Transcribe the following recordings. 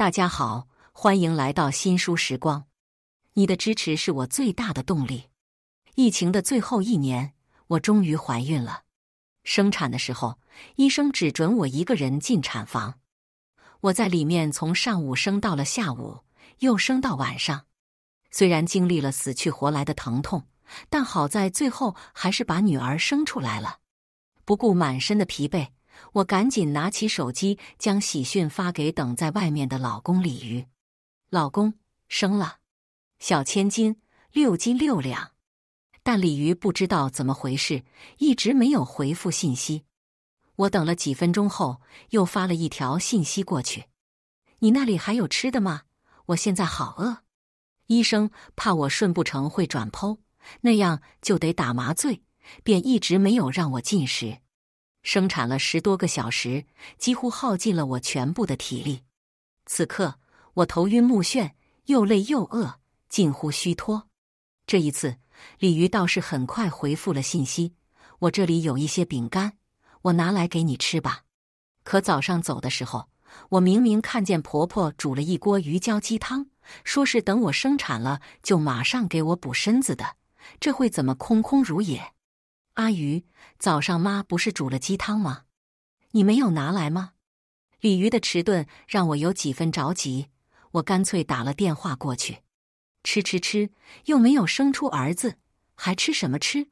大家好，欢迎来到新书时光。你的支持是我最大的动力。疫情的最后一年，我终于怀孕了。生产的时候，医生只准我一个人进产房。我在里面从上午生到了下午，又生到晚上。虽然经历了死去活来的疼痛，但好在最后还是把女儿生出来了。不顾满身的疲惫。我赶紧拿起手机，将喜讯发给等在外面的老公李鱼。老公生了小千金，六斤六两。但鲤鱼不知道怎么回事，一直没有回复信息。我等了几分钟后，又发了一条信息过去：“你那里还有吃的吗？我现在好饿。”医生怕我顺不成会转剖，那样就得打麻醉，便一直没有让我进食。生产了十多个小时，几乎耗尽了我全部的体力。此刻我头晕目眩，又累又饿，近乎虚脱。这一次，鲤鱼倒是很快回复了信息：“我这里有一些饼干，我拿来给你吃吧。”可早上走的时候，我明明看见婆婆煮了一锅鱼胶鸡汤，说是等我生产了就马上给我补身子的，这会怎么空空如也？阿鱼，早上妈不是煮了鸡汤吗？你没有拿来吗？鲤鱼的迟钝让我有几分着急，我干脆打了电话过去。吃吃吃，又没有生出儿子，还吃什么吃？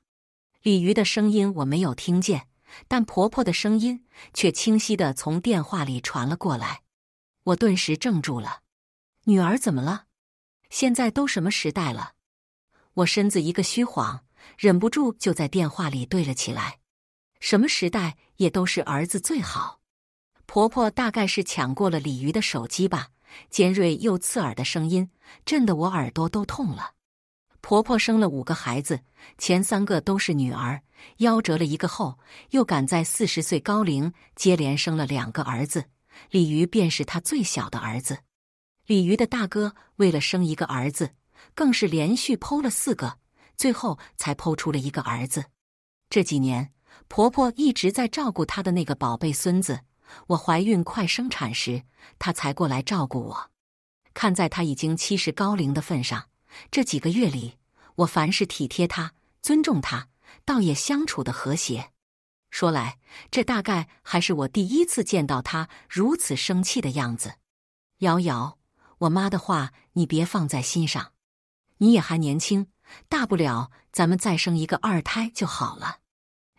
鲤鱼的声音我没有听见，但婆婆的声音却清晰的从电话里传了过来。我顿时怔住了。女儿怎么了？现在都什么时代了？我身子一个虚晃。忍不住就在电话里对了起来，什么时代也都是儿子最好。婆婆大概是抢过了鲤鱼的手机吧，尖锐又刺耳的声音震得我耳朵都痛了。婆婆生了五个孩子，前三个都是女儿，夭折了一个后，又赶在四十岁高龄接连生了两个儿子，鲤鱼便是她最小的儿子。鲤鱼的大哥为了生一个儿子，更是连续剖了四个。最后才剖出了一个儿子。这几年，婆婆一直在照顾她的那个宝贝孙子。我怀孕快生产时，她才过来照顾我。看在她已经七十高龄的份上，这几个月里，我凡是体贴她、尊重她，倒也相处的和谐。说来，这大概还是我第一次见到她如此生气的样子。瑶瑶，我妈的话你别放在心上，你也还年轻。大不了咱们再生一个二胎就好了。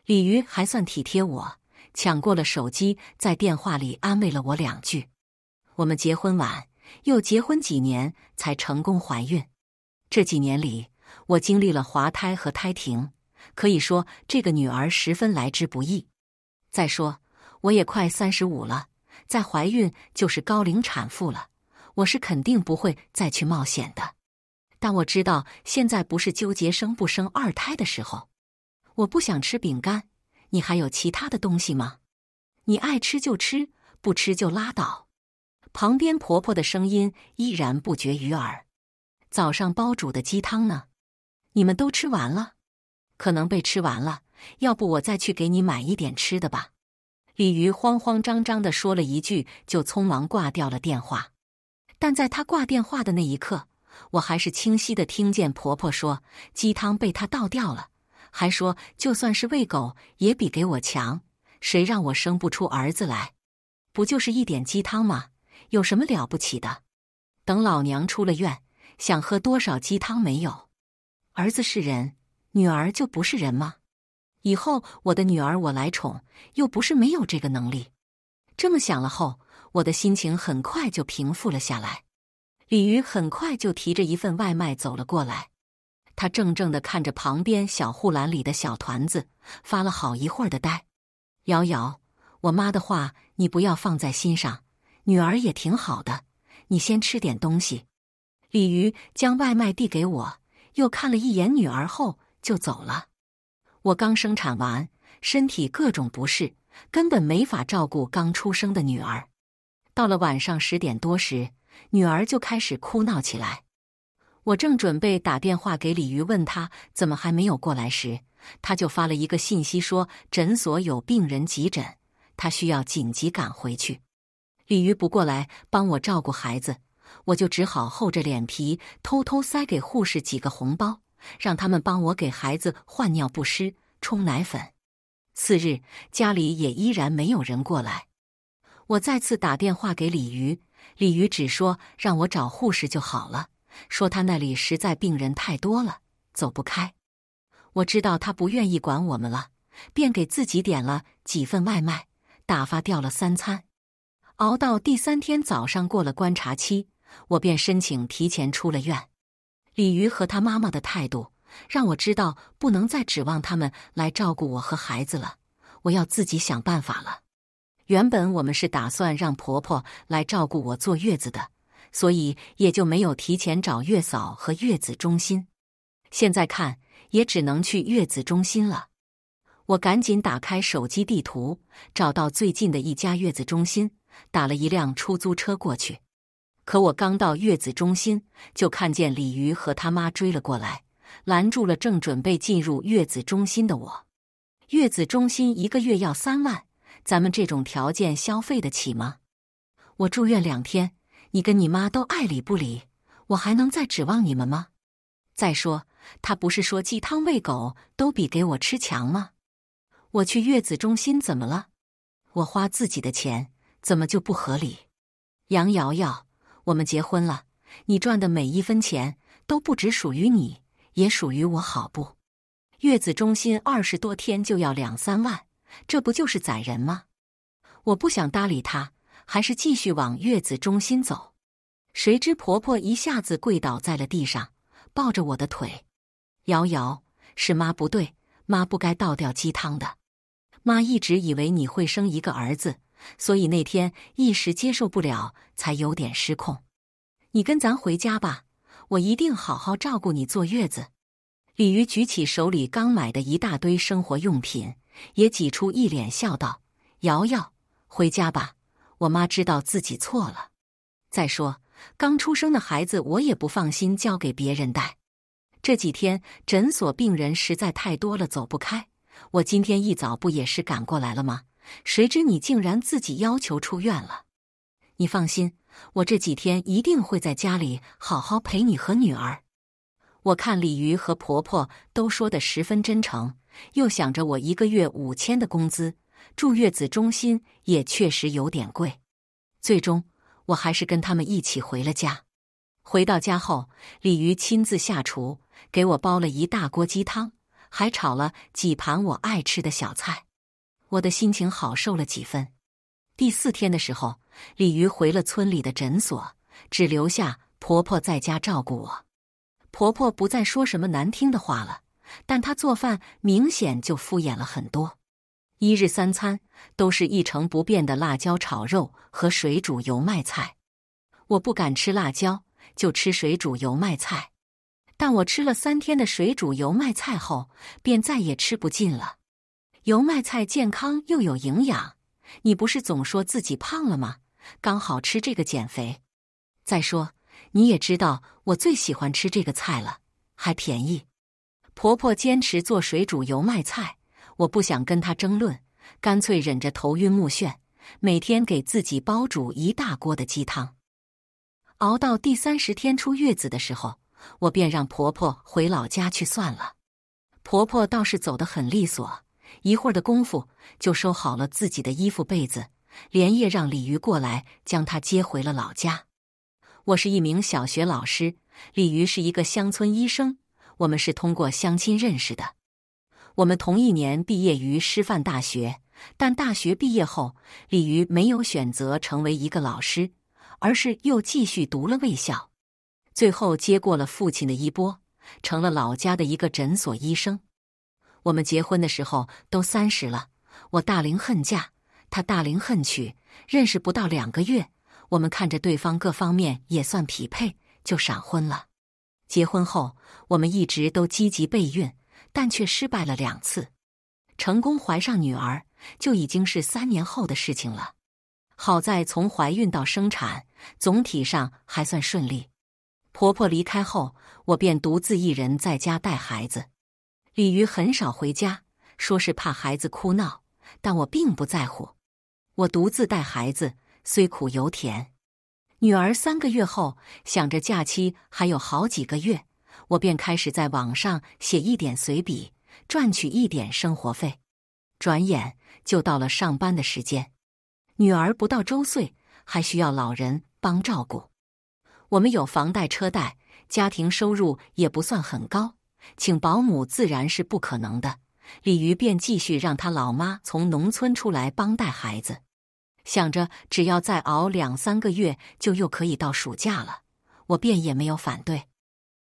李鱼还算体贴我，抢过了手机，在电话里安慰了我两句。我们结婚晚，又结婚几年才成功怀孕。这几年里，我经历了滑胎和胎停，可以说这个女儿十分来之不易。再说我也快三十五了，再怀孕就是高龄产妇了，我是肯定不会再去冒险的。但我知道现在不是纠结生不生二胎的时候，我不想吃饼干。你还有其他的东西吗？你爱吃就吃，不吃就拉倒。旁边婆婆的声音依然不绝于耳。早上煲煮的鸡汤呢？你们都吃完了？可能被吃完了。要不我再去给你买一点吃的吧。李鱼慌慌张张地说了一句，就匆忙挂掉了电话。但在他挂电话的那一刻。我还是清晰的听见婆婆说：“鸡汤被她倒掉了，还说就算是喂狗也比给我强。谁让我生不出儿子来？不就是一点鸡汤吗？有什么了不起的？等老娘出了院，想喝多少鸡汤没有？儿子是人，女儿就不是人吗？以后我的女儿我来宠，又不是没有这个能力。这么想了后，我的心情很快就平复了下来。”李鱼很快就提着一份外卖走了过来，他怔怔地看着旁边小护栏里的小团子，发了好一会儿的呆。瑶瑶，我妈的话你不要放在心上，女儿也挺好的，你先吃点东西。李鱼将外卖递给我，又看了一眼女儿后就走了。我刚生产完，身体各种不适，根本没法照顾刚出生的女儿。到了晚上十点多时。女儿就开始哭闹起来。我正准备打电话给李鱼，问他怎么还没有过来时，他就发了一个信息说诊所有病人急诊，他需要紧急赶回去。李鱼不过来帮我照顾孩子，我就只好厚着脸皮偷偷塞给护士几个红包，让他们帮我给孩子换尿不湿、冲奶粉。次日，家里也依然没有人过来。我再次打电话给李鱼。李鱼只说让我找护士就好了，说他那里实在病人太多了，走不开。我知道他不愿意管我们了，便给自己点了几份外卖，打发掉了三餐。熬到第三天早上过了观察期，我便申请提前出了院。李鱼和他妈妈的态度让我知道不能再指望他们来照顾我和孩子了，我要自己想办法了。原本我们是打算让婆婆来照顾我坐月子的，所以也就没有提前找月嫂和月子中心。现在看也只能去月子中心了。我赶紧打开手机地图，找到最近的一家月子中心，打了一辆出租车过去。可我刚到月子中心，就看见李鱼和他妈追了过来，拦住了正准备进入月子中心的我。月子中心一个月要三万。咱们这种条件消费得起吗？我住院两天，你跟你妈都爱理不理，我还能再指望你们吗？再说他不是说鸡汤喂狗都比给我吃强吗？我去月子中心怎么了？我花自己的钱怎么就不合理？杨瑶瑶，我们结婚了，你赚的每一分钱都不只属于你，也属于我，好不？月子中心二十多天就要两三万。这不就是宰人吗？我不想搭理他，还是继续往月子中心走。谁知婆婆一下子跪倒在了地上，抱着我的腿：“瑶瑶，是妈不对，妈不该倒掉鸡汤的。妈一直以为你会生一个儿子，所以那天一时接受不了，才有点失控。你跟咱回家吧，我一定好好照顾你坐月子。”鲤鱼举起手里刚买的一大堆生活用品。也挤出一脸笑道：“瑶瑶，回家吧。我妈知道自己错了。再说，刚出生的孩子我也不放心交给别人带。这几天诊所病人实在太多了，走不开。我今天一早不也是赶过来了吗？谁知你竟然自己要求出院了。你放心，我这几天一定会在家里好好陪你和女儿。我看李鱼和婆婆都说的十分真诚。”又想着我一个月五千的工资，住月子中心也确实有点贵，最终我还是跟他们一起回了家。回到家后，李鱼亲自下厨，给我煲了一大锅鸡汤，还炒了几盘我爱吃的小菜，我的心情好受了几分。第四天的时候，李鱼回了村里的诊所，只留下婆婆在家照顾我。婆婆不再说什么难听的话了。但他做饭明显就敷衍了很多，一日三餐都是一成不变的辣椒炒肉和水煮油麦菜。我不敢吃辣椒，就吃水煮油麦菜。但我吃了三天的水煮油麦菜后，便再也吃不进了。油麦菜健康又有营养，你不是总说自己胖了吗？刚好吃这个减肥。再说，你也知道我最喜欢吃这个菜了，还便宜。婆婆坚持做水煮油麦菜，我不想跟她争论，干脆忍着头晕目眩，每天给自己煲煮一大锅的鸡汤。熬到第三十天出月子的时候，我便让婆婆回老家去算了。婆婆倒是走得很利索，一会儿的功夫就收好了自己的衣服被子，连夜让李鱼过来将她接回了老家。我是一名小学老师，李鱼是一个乡村医生。我们是通过相亲认识的，我们同一年毕业于师范大学，但大学毕业后，李瑜没有选择成为一个老师，而是又继续读了卫校，最后接过了父亲的衣钵，成了老家的一个诊所医生。我们结婚的时候都三十了，我大龄恨嫁，他大龄恨娶，认识不到两个月，我们看着对方各方面也算匹配，就闪婚了。结婚后，我们一直都积极备孕，但却失败了两次。成功怀上女儿，就已经是三年后的事情了。好在从怀孕到生产，总体上还算顺利。婆婆离开后，我便独自一人在家带孩子。李鱼很少回家，说是怕孩子哭闹，但我并不在乎。我独自带孩子，虽苦犹甜。女儿三个月后，想着假期还有好几个月，我便开始在网上写一点随笔，赚取一点生活费。转眼就到了上班的时间，女儿不到周岁，还需要老人帮照顾。我们有房贷车贷，家庭收入也不算很高，请保姆自然是不可能的。李鱼便继续让他老妈从农村出来帮带孩子。想着只要再熬两三个月就又可以到暑假了，我便也没有反对。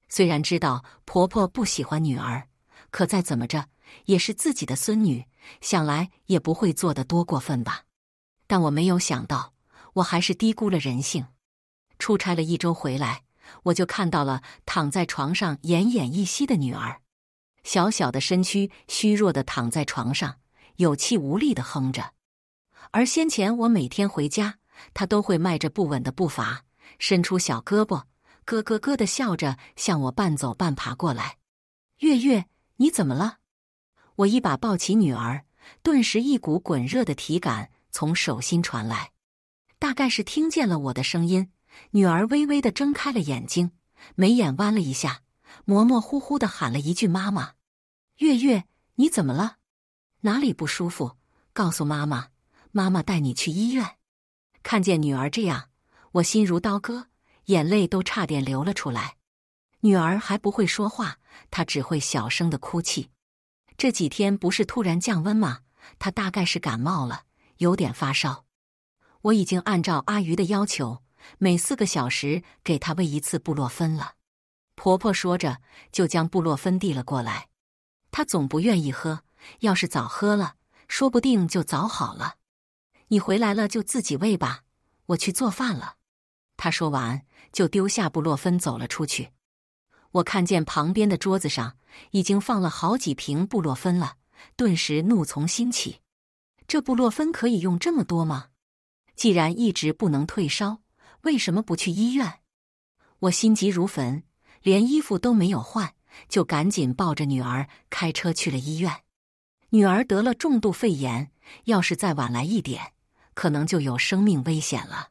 虽然知道婆婆不喜欢女儿，可再怎么着也是自己的孙女，想来也不会做的多过分吧。但我没有想到，我还是低估了人性。出差了一周回来，我就看到了躺在床上奄奄一息的女儿，小小的身躯虚弱的躺在床上，有气无力的哼着。而先前我每天回家，他都会迈着不稳的步伐，伸出小胳膊，咯咯咯的笑着向我半走半爬过来。月月，你怎么了？我一把抱起女儿，顿时一股滚热的体感从手心传来。大概是听见了我的声音，女儿微微的睁开了眼睛，眉眼弯了一下，模模糊糊的喊了一句：“妈妈。”月月，你怎么了？哪里不舒服？告诉妈妈。妈妈带你去医院，看见女儿这样，我心如刀割，眼泪都差点流了出来。女儿还不会说话，她只会小声的哭泣。这几天不是突然降温吗？她大概是感冒了，有点发烧。我已经按照阿鱼的要求，每四个小时给她喂一次布洛芬了。婆婆说着，就将布洛芬递了过来。她总不愿意喝，要是早喝了，说不定就早好了。你回来了就自己喂吧，我去做饭了。”他说完就丢下布洛芬走了出去。我看见旁边的桌子上已经放了好几瓶布洛芬了，顿时怒从心起：这布洛芬可以用这么多吗？既然一直不能退烧，为什么不去医院？我心急如焚，连衣服都没有换，就赶紧抱着女儿开车去了医院。女儿得了重度肺炎，要是再晚来一点。可能就有生命危险了。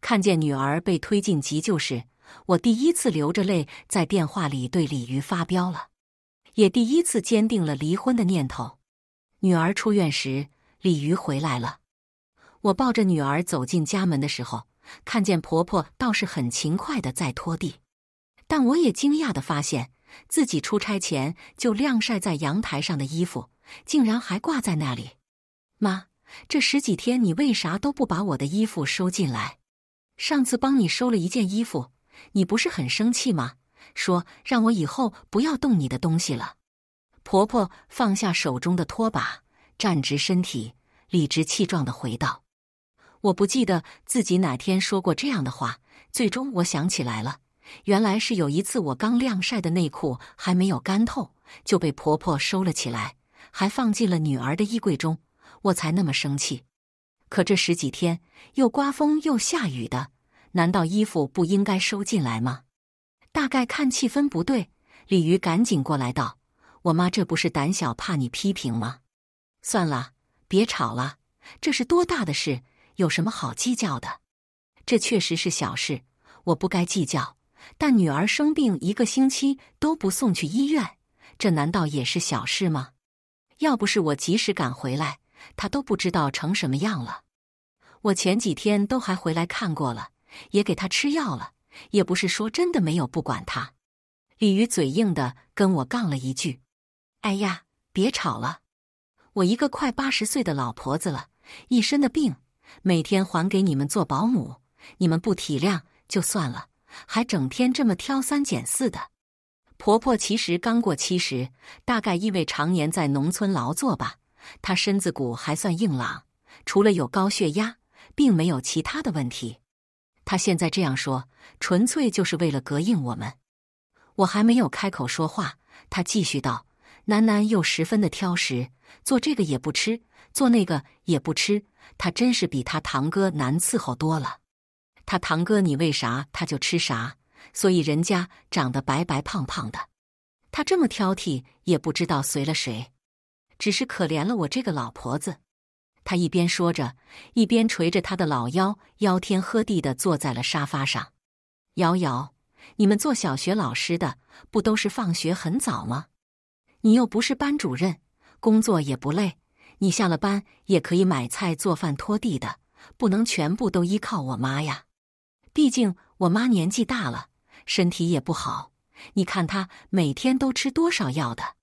看见女儿被推进急救室，我第一次流着泪在电话里对李鱼发飙了，也第一次坚定了离婚的念头。女儿出院时，李鱼回来了。我抱着女儿走进家门的时候，看见婆婆倒是很勤快的在拖地，但我也惊讶的发现自己出差前就晾晒在阳台上的衣服，竟然还挂在那里。妈。这十几天你为啥都不把我的衣服收进来？上次帮你收了一件衣服，你不是很生气吗？说让我以后不要动你的东西了。婆婆放下手中的拖把，站直身体，理直气壮的回道：“我不记得自己哪天说过这样的话。最终我想起来了，原来是有一次我刚晾晒的内裤还没有干透，就被婆婆收了起来，还放进了女儿的衣柜中。”我才那么生气，可这十几天又刮风又下雨的，难道衣服不应该收进来吗？大概看气氛不对，鲤鱼赶紧过来道：“我妈这不是胆小怕你批评吗？”算了，别吵了，这是多大的事，有什么好计较的？这确实是小事，我不该计较。但女儿生病一个星期都不送去医院，这难道也是小事吗？要不是我及时赶回来。他都不知道成什么样了，我前几天都还回来看过了，也给他吃药了，也不是说真的没有不管他。李鱼嘴硬的跟我杠了一句：“哎呀，别吵了，我一个快八十岁的老婆子了，一身的病，每天还给你们做保姆，你们不体谅就算了，还整天这么挑三拣四的。”婆婆其实刚过七十，大概因为常年在农村劳作吧。他身子骨还算硬朗，除了有高血压，并没有其他的问题。他现在这样说，纯粹就是为了膈应我们。我还没有开口说话，他继续道：“楠楠又十分的挑食，做这个也不吃，做那个也不吃。他真是比他堂哥难伺候多了。他堂哥你为啥他就吃啥，所以人家长得白白胖胖的。他这么挑剔，也不知道随了谁。”只是可怜了我这个老婆子。他一边说着，一边捶着他的老腰，腰天喝地的坐在了沙发上。瑶瑶，你们做小学老师的不都是放学很早吗？你又不是班主任，工作也不累，你下了班也可以买菜、做饭、拖地的，不能全部都依靠我妈呀。毕竟我妈年纪大了，身体也不好，你看她每天都吃多少药的。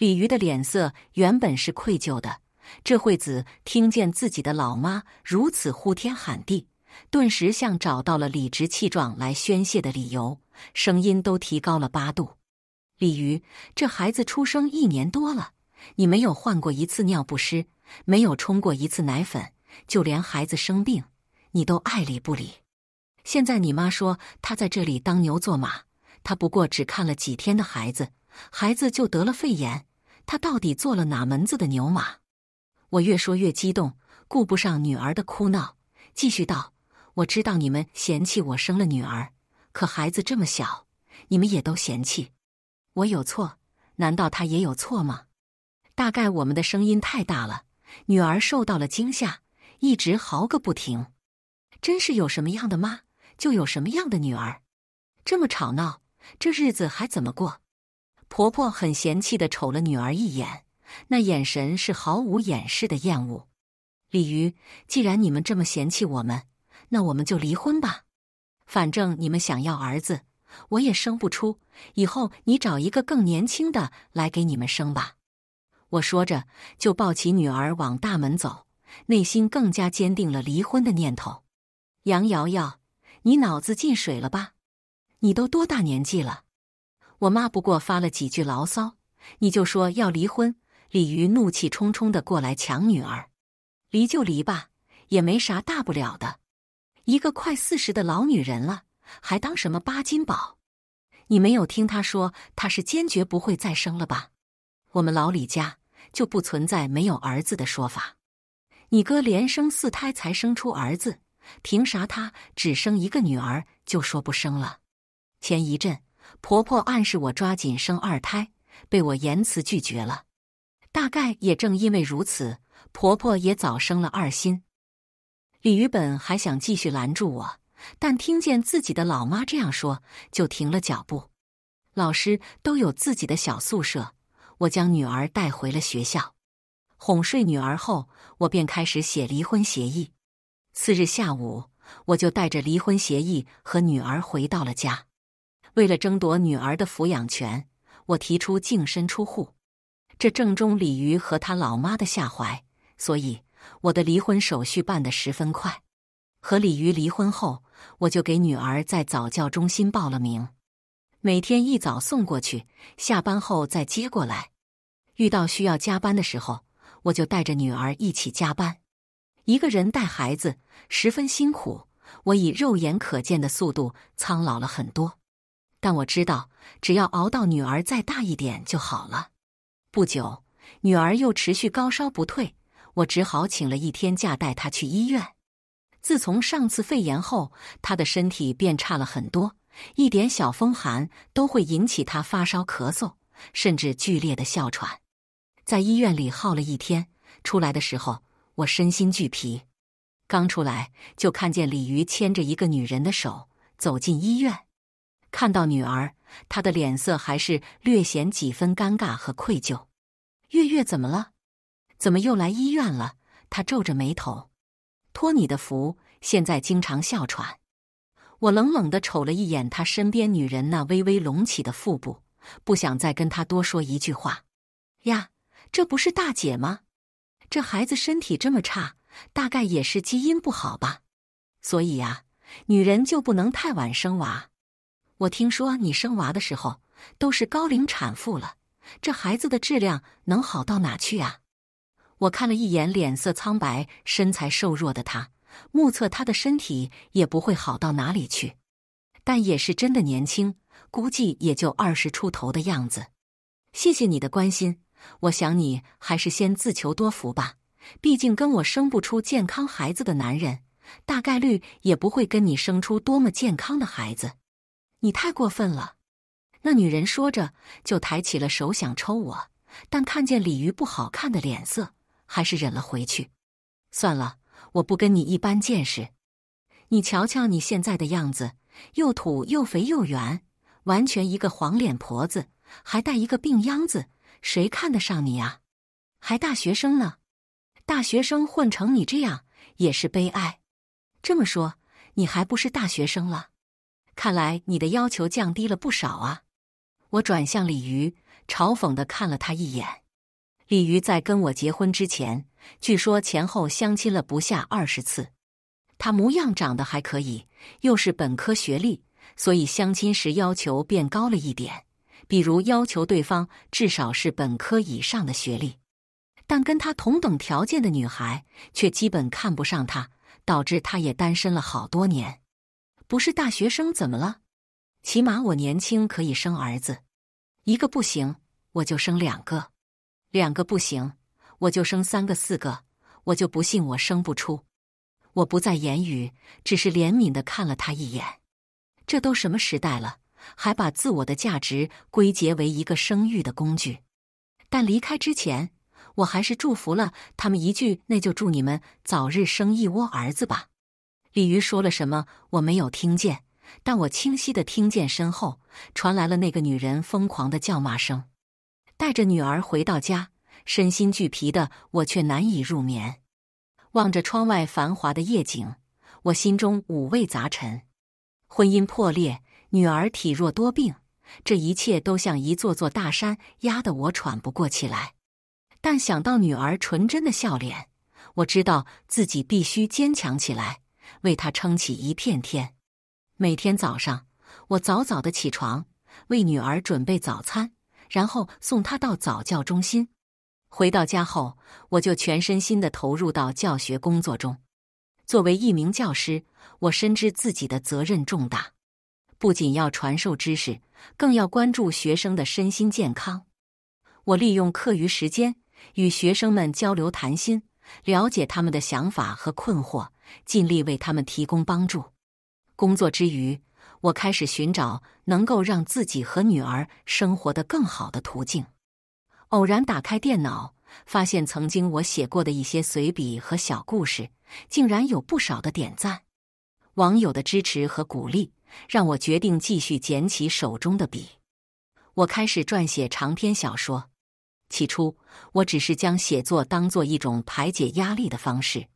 鲤鱼的脸色原本是愧疚的，这惠子听见自己的老妈如此呼天喊地，顿时像找到了理直气壮来宣泄的理由，声音都提高了八度。鲤鱼，这孩子出生一年多了，你没有换过一次尿不湿，没有冲过一次奶粉，就连孩子生病，你都爱理不理。现在你妈说她在这里当牛做马，她不过只看了几天的孩子，孩子就得了肺炎。他到底做了哪门子的牛马？我越说越激动，顾不上女儿的哭闹，继续道：“我知道你们嫌弃我生了女儿，可孩子这么小，你们也都嫌弃。我有错，难道他也有错吗？”大概我们的声音太大了，女儿受到了惊吓，一直嚎个不停。真是有什么样的妈，就有什么样的女儿。这么吵闹，这日子还怎么过？婆婆很嫌弃的瞅了女儿一眼，那眼神是毫无掩饰的厌恶。李鱼，既然你们这么嫌弃我们，那我们就离婚吧。反正你们想要儿子，我也生不出，以后你找一个更年轻的来给你们生吧。我说着就抱起女儿往大门走，内心更加坚定了离婚的念头。杨瑶瑶，你脑子进水了吧？你都多大年纪了？我妈不过发了几句牢骚，你就说要离婚。李鱼怒气冲冲的过来抢女儿，离就离吧，也没啥大不了的。一个快四十的老女人了，还当什么八金宝？你没有听她说，她是坚决不会再生了吧？我们老李家就不存在没有儿子的说法。你哥连生四胎才生出儿子，凭啥他只生一个女儿就说不生了？前一阵。婆婆暗示我抓紧生二胎，被我严词拒绝了。大概也正因为如此，婆婆也早生了二心。李鱼本还想继续拦住我，但听见自己的老妈这样说，就停了脚步。老师都有自己的小宿舍，我将女儿带回了学校，哄睡女儿后，我便开始写离婚协议。次日下午，我就带着离婚协议和女儿回到了家。为了争夺女儿的抚养权，我提出净身出户，这正中李鱼和他老妈的下怀，所以我的离婚手续办得十分快。和李鱼离婚后，我就给女儿在早教中心报了名，每天一早送过去，下班后再接过来。遇到需要加班的时候，我就带着女儿一起加班。一个人带孩子十分辛苦，我以肉眼可见的速度苍老了很多。但我知道，只要熬到女儿再大一点就好了。不久，女儿又持续高烧不退，我只好请了一天假带她去医院。自从上次肺炎后，她的身体变差了很多，一点小风寒都会引起她发烧、咳嗽，甚至剧烈的哮喘。在医院里耗了一天，出来的时候我身心俱疲。刚出来就看见李鱼牵着一个女人的手走进医院。看到女儿，他的脸色还是略显几分尴尬和愧疚。月月怎么了？怎么又来医院了？他皱着眉头。托你的福，现在经常哮喘。我冷冷的瞅了一眼他身边女人那微微隆起的腹部，不想再跟他多说一句话。呀，这不是大姐吗？这孩子身体这么差，大概也是基因不好吧。所以呀，女人就不能太晚生娃。我听说你生娃的时候都是高龄产妇了，这孩子的质量能好到哪去啊？我看了一眼脸色苍白、身材瘦弱的他，目测他的身体也不会好到哪里去，但也是真的年轻，估计也就二十出头的样子。谢谢你的关心，我想你还是先自求多福吧。毕竟跟我生不出健康孩子的男人，大概率也不会跟你生出多么健康的孩子。你太过分了！那女人说着，就抬起了手想抽我，但看见鲤鱼不好看的脸色，还是忍了回去。算了，我不跟你一般见识。你瞧瞧你现在的样子，又土又肥又圆，完全一个黄脸婆子，还带一个病秧子，谁看得上你啊？还大学生呢，大学生混成你这样也是悲哀。这么说，你还不是大学生了？看来你的要求降低了不少啊！我转向鲤鱼，嘲讽的看了他一眼。鲤鱼在跟我结婚之前，据说前后相亲了不下二十次。他模样长得还可以，又是本科学历，所以相亲时要求变高了一点，比如要求对方至少是本科以上的学历。但跟他同等条件的女孩，却基本看不上他，导致他也单身了好多年。不是大学生怎么了？起码我年轻，可以生儿子。一个不行，我就生两个；两个不行，我就生三个、四个。我就不信我生不出。我不再言语，只是怜悯的看了他一眼。这都什么时代了，还把自我的价值归结为一个生育的工具？但离开之前，我还是祝福了他们一句：“那就祝你们早日生一窝儿子吧。”鲤鱼说了什么？我没有听见，但我清晰的听见身后传来了那个女人疯狂的叫骂声。带着女儿回到家，身心俱疲的我却难以入眠。望着窗外繁华的夜景，我心中五味杂陈。婚姻破裂，女儿体弱多病，这一切都像一座座大山压得我喘不过气来。但想到女儿纯真的笑脸，我知道自己必须坚强起来。为他撑起一片天。每天早上，我早早的起床，为女儿准备早餐，然后送她到早教中心。回到家后，我就全身心的投入到教学工作中。作为一名教师，我深知自己的责任重大，不仅要传授知识，更要关注学生的身心健康。我利用课余时间与学生们交流谈心，了解他们的想法和困惑。尽力为他们提供帮助。工作之余，我开始寻找能够让自己和女儿生活的更好的途径。偶然打开电脑，发现曾经我写过的一些随笔和小故事，竟然有不少的点赞。网友的支持和鼓励，让我决定继续捡起手中的笔。我开始撰写长篇小说。起初，我只是将写作当做一种排解压力的方式。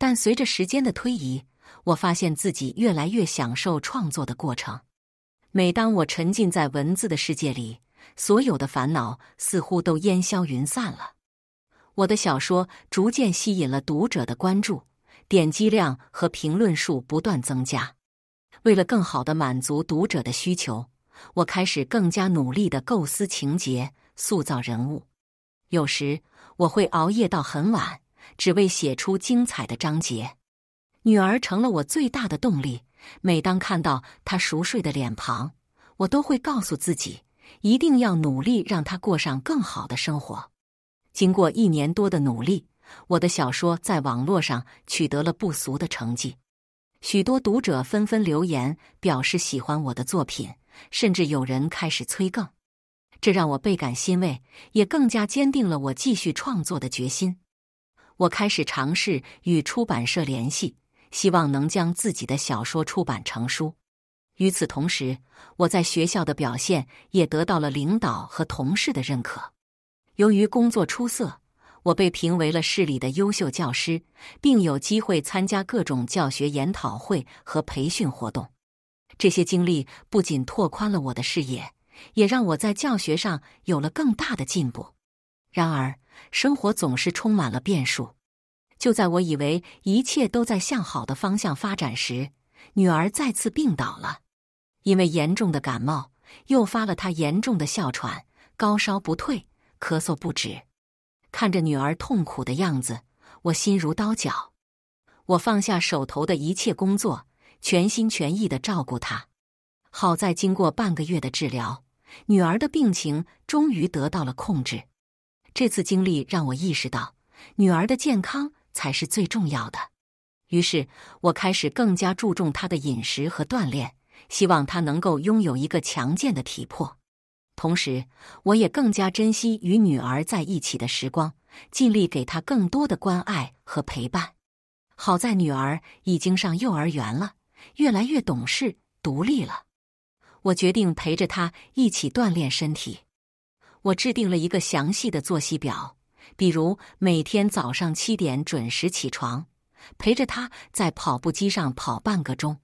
但随着时间的推移，我发现自己越来越享受创作的过程。每当我沉浸在文字的世界里，所有的烦恼似乎都烟消云散了。我的小说逐渐吸引了读者的关注，点击量和评论数不断增加。为了更好的满足读者的需求，我开始更加努力的构思情节、塑造人物。有时我会熬夜到很晚。只为写出精彩的章节，女儿成了我最大的动力。每当看到她熟睡的脸庞，我都会告诉自己，一定要努力让她过上更好的生活。经过一年多的努力，我的小说在网络上取得了不俗的成绩，许多读者纷纷留言表示喜欢我的作品，甚至有人开始催更。这让我倍感欣慰，也更加坚定了我继续创作的决心。我开始尝试与出版社联系，希望能将自己的小说出版成书。与此同时，我在学校的表现也得到了领导和同事的认可。由于工作出色，我被评为了市里的优秀教师，并有机会参加各种教学研讨会和培训活动。这些经历不仅拓宽了我的视野，也让我在教学上有了更大的进步。然而，生活总是充满了变数。就在我以为一切都在向好的方向发展时，女儿再次病倒了，因为严重的感冒诱发了她严重的哮喘，高烧不退，咳嗽不止。看着女儿痛苦的样子，我心如刀绞。我放下手头的一切工作，全心全意的照顾她。好在经过半个月的治疗，女儿的病情终于得到了控制。这次经历让我意识到，女儿的健康才是最重要的。于是，我开始更加注重她的饮食和锻炼，希望她能够拥有一个强健的体魄。同时，我也更加珍惜与女儿在一起的时光，尽力给她更多的关爱和陪伴。好在女儿已经上幼儿园了，越来越懂事、独立了。我决定陪着她一起锻炼身体。我制定了一个详细的作息表，比如每天早上七点准时起床，陪着他在跑步机上跑半个钟。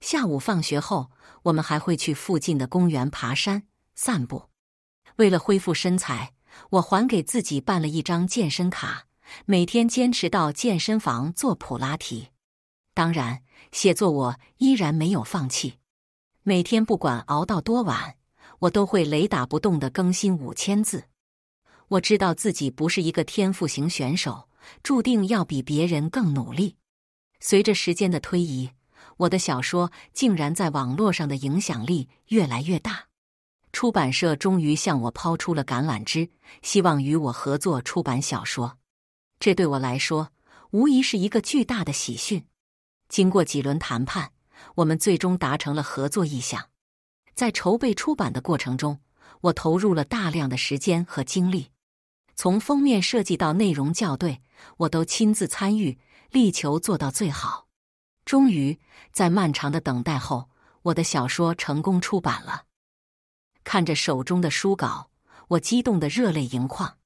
下午放学后，我们还会去附近的公园爬山、散步。为了恢复身材，我还给自己办了一张健身卡，每天坚持到健身房做普拉提。当然，写作我依然没有放弃，每天不管熬到多晚。我都会雷打不动的更新五千字。我知道自己不是一个天赋型选手，注定要比别人更努力。随着时间的推移，我的小说竟然在网络上的影响力越来越大。出版社终于向我抛出了橄榄枝，希望与我合作出版小说。这对我来说无疑是一个巨大的喜讯。经过几轮谈判，我们最终达成了合作意向。在筹备出版的过程中，我投入了大量的时间和精力，从封面设计到内容校对，我都亲自参与，力求做到最好。终于，在漫长的等待后，我的小说成功出版了。看着手中的书稿，我激动的热泪盈眶。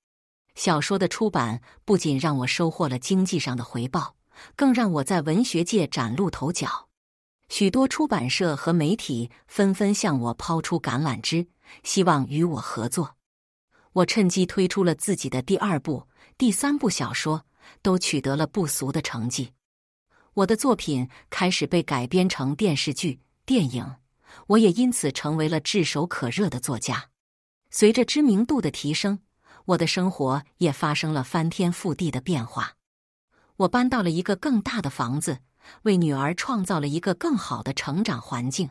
小说的出版不仅让我收获了经济上的回报，更让我在文学界崭露头角。许多出版社和媒体纷纷向我抛出橄榄枝，希望与我合作。我趁机推出了自己的第二部、第三部小说，都取得了不俗的成绩。我的作品开始被改编成电视剧、电影，我也因此成为了炙手可热的作家。随着知名度的提升，我的生活也发生了翻天覆地的变化。我搬到了一个更大的房子。为女儿创造了一个更好的成长环境。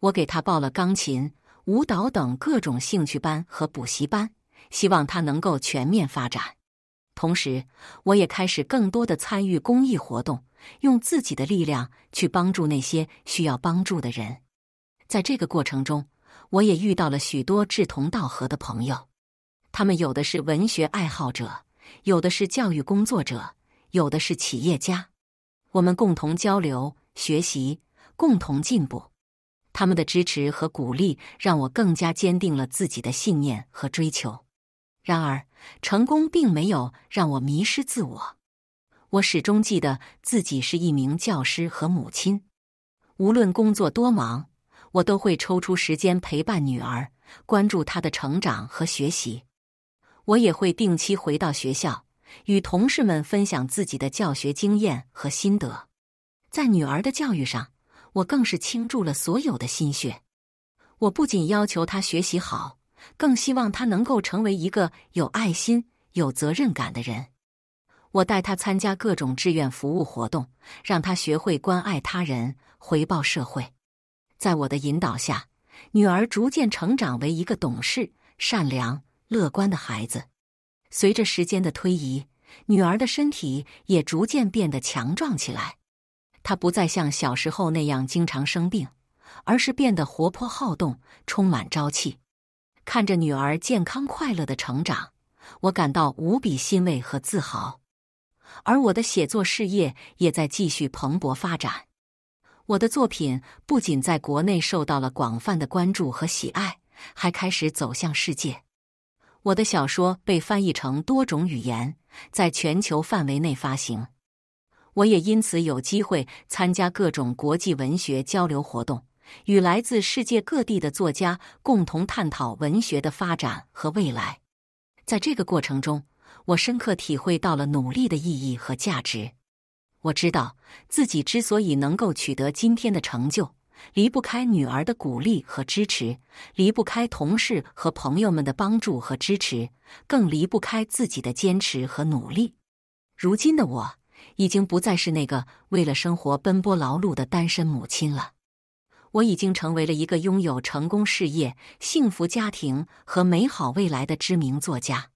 我给她报了钢琴、舞蹈等各种兴趣班和补习班，希望她能够全面发展。同时，我也开始更多的参与公益活动，用自己的力量去帮助那些需要帮助的人。在这个过程中，我也遇到了许多志同道合的朋友，他们有的是文学爱好者，有的是教育工作者，有的是企业家。我们共同交流学习，共同进步。他们的支持和鼓励让我更加坚定了自己的信念和追求。然而，成功并没有让我迷失自我。我始终记得自己是一名教师和母亲。无论工作多忙，我都会抽出时间陪伴女儿，关注她的成长和学习。我也会定期回到学校。与同事们分享自己的教学经验和心得，在女儿的教育上，我更是倾注了所有的心血。我不仅要求她学习好，更希望她能够成为一个有爱心、有责任感的人。我带她参加各种志愿服务活动，让她学会关爱他人、回报社会。在我的引导下，女儿逐渐成长为一个懂事、善良、乐观的孩子。随着时间的推移，女儿的身体也逐渐变得强壮起来。她不再像小时候那样经常生病，而是变得活泼好动，充满朝气。看着女儿健康快乐的成长，我感到无比欣慰和自豪。而我的写作事业也在继续蓬勃发展。我的作品不仅在国内受到了广泛的关注和喜爱，还开始走向世界。我的小说被翻译成多种语言，在全球范围内发行。我也因此有机会参加各种国际文学交流活动，与来自世界各地的作家共同探讨文学的发展和未来。在这个过程中，我深刻体会到了努力的意义和价值。我知道自己之所以能够取得今天的成就。离不开女儿的鼓励和支持，离不开同事和朋友们的帮助和支持，更离不开自己的坚持和努力。如今的我已经不再是那个为了生活奔波劳碌的单身母亲了，我已经成为了一个拥有成功事业、幸福家庭和美好未来的知名作家。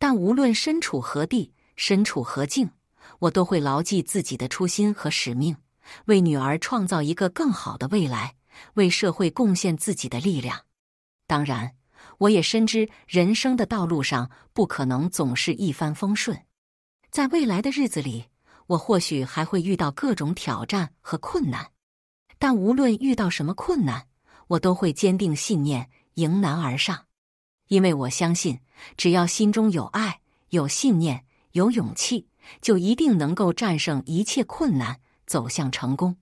但无论身处何地、身处何境，我都会牢记自己的初心和使命。为女儿创造一个更好的未来，为社会贡献自己的力量。当然，我也深知人生的道路上不可能总是一帆风顺。在未来的日子里，我或许还会遇到各种挑战和困难。但无论遇到什么困难，我都会坚定信念，迎难而上。因为我相信，只要心中有爱、有信念、有勇气，就一定能够战胜一切困难。走向成功。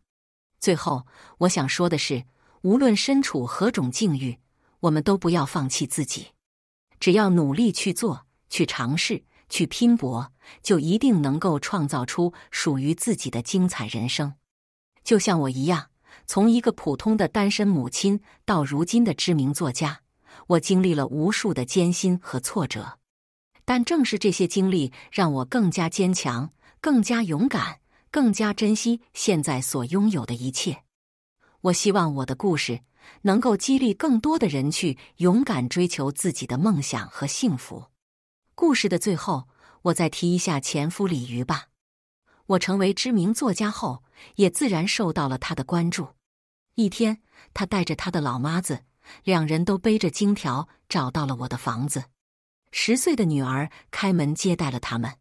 最后，我想说的是，无论身处何种境遇，我们都不要放弃自己。只要努力去做、去尝试、去拼搏，就一定能够创造出属于自己的精彩人生。就像我一样，从一个普通的单身母亲到如今的知名作家，我经历了无数的艰辛和挫折，但正是这些经历让我更加坚强，更加勇敢。更加珍惜现在所拥有的一切。我希望我的故事能够激励更多的人去勇敢追求自己的梦想和幸福。故事的最后，我再提一下前夫李渔吧。我成为知名作家后，也自然受到了他的关注。一天，他带着他的老妈子，两人都背着金条找到了我的房子。十岁的女儿开门接待了他们。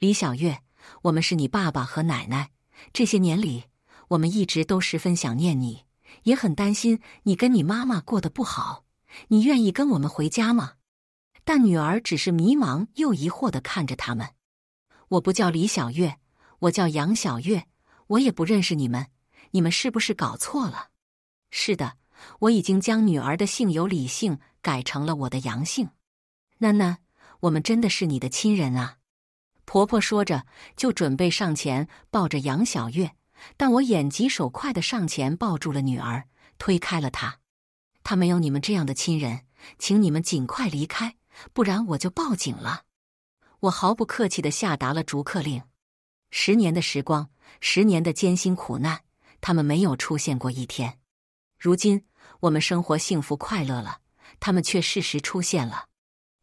李小月。我们是你爸爸和奶奶，这些年里，我们一直都十分想念你，也很担心你跟你妈妈过得不好。你愿意跟我们回家吗？但女儿只是迷茫又疑惑的看着他们。我不叫李小月，我叫杨小月，我也不认识你们，你们是不是搞错了？是的，我已经将女儿的姓由李姓改成了我的杨姓。囡囡，我们真的是你的亲人啊。婆婆说着，就准备上前抱着杨小月，但我眼疾手快的上前抱住了女儿，推开了她。她没有你们这样的亲人，请你们尽快离开，不然我就报警了。我毫不客气的下达了逐客令。十年的时光，十年的艰辛苦难，他们没有出现过一天。如今我们生活幸福快乐了，他们却适时出现了。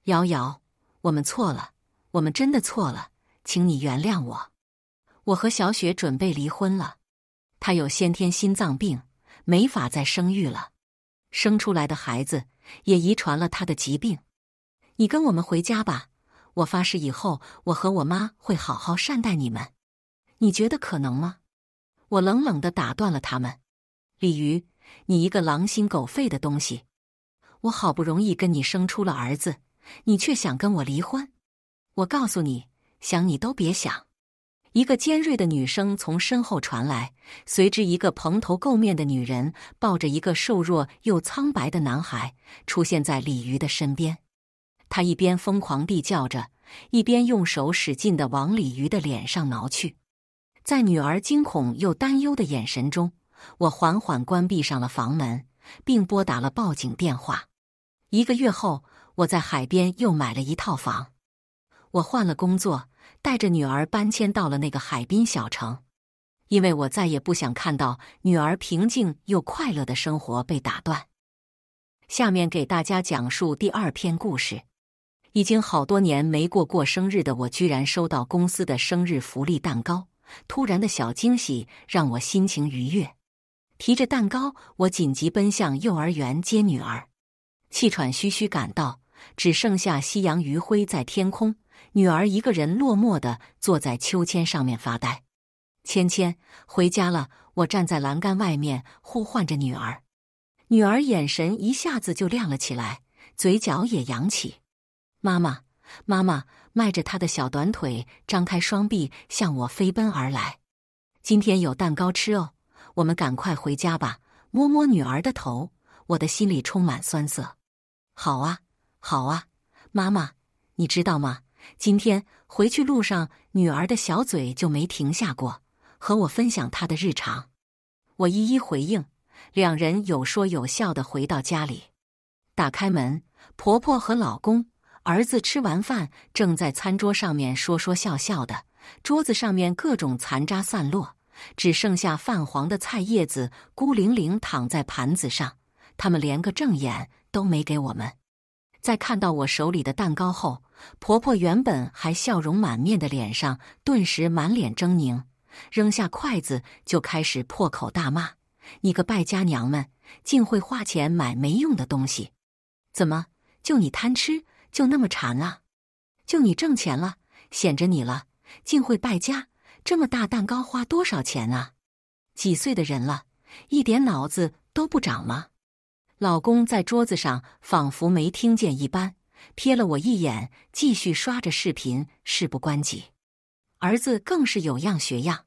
瑶瑶，我们错了，我们真的错了。请你原谅我，我和小雪准备离婚了。她有先天心脏病，没法再生育了，生出来的孩子也遗传了她的疾病。你跟我们回家吧，我发誓以后我和我妈会好好善待你们。你觉得可能吗？我冷冷的打断了他们。李鱼，你一个狼心狗肺的东西，我好不容易跟你生出了儿子，你却想跟我离婚。我告诉你。想你都别想！一个尖锐的女声从身后传来，随之一个蓬头垢面的女人抱着一个瘦弱又苍白的男孩出现在鲤鱼的身边。她一边疯狂地叫着，一边用手使劲地往鲤鱼的脸上挠去。在女儿惊恐又担忧的眼神中，我缓缓关闭上了房门，并拨打了报警电话。一个月后，我在海边又买了一套房，我换了工作。带着女儿搬迁到了那个海滨小城，因为我再也不想看到女儿平静又快乐的生活被打断。下面给大家讲述第二篇故事。已经好多年没过过生日的我，居然收到公司的生日福利蛋糕，突然的小惊喜让我心情愉悦。提着蛋糕，我紧急奔向幼儿园接女儿，气喘吁吁赶到，只剩下夕阳余晖在天空。女儿一个人落寞地坐在秋千上面发呆。芊芊，回家了！我站在栏杆外面呼唤着女儿。女儿眼神一下子就亮了起来，嘴角也扬起。妈妈，妈妈，迈着她的小短腿，张开双臂向我飞奔而来。今天有蛋糕吃哦，我们赶快回家吧。摸摸女儿的头，我的心里充满酸涩。好啊，好啊，妈妈，你知道吗？今天回去路上，女儿的小嘴就没停下过，和我分享她的日常，我一一回应，两人有说有笑的回到家里，打开门，婆婆和老公、儿子吃完饭，正在餐桌上面说说笑笑的，桌子上面各种残渣散落，只剩下泛黄的菜叶子孤零零躺在盘子上，他们连个正眼都没给我们。在看到我手里的蛋糕后，婆婆原本还笑容满面的脸上顿时满脸狰狞，扔下筷子就开始破口大骂：“你个败家娘们，竟会花钱买没用的东西！怎么就你贪吃，就那么馋啊？就你挣钱了，显着你了，竟会败家！这么大蛋糕花多少钱啊？几岁的人了，一点脑子都不长吗？”老公在桌子上仿佛没听见一般，瞥了我一眼，继续刷着视频，事不关己。儿子更是有样学样。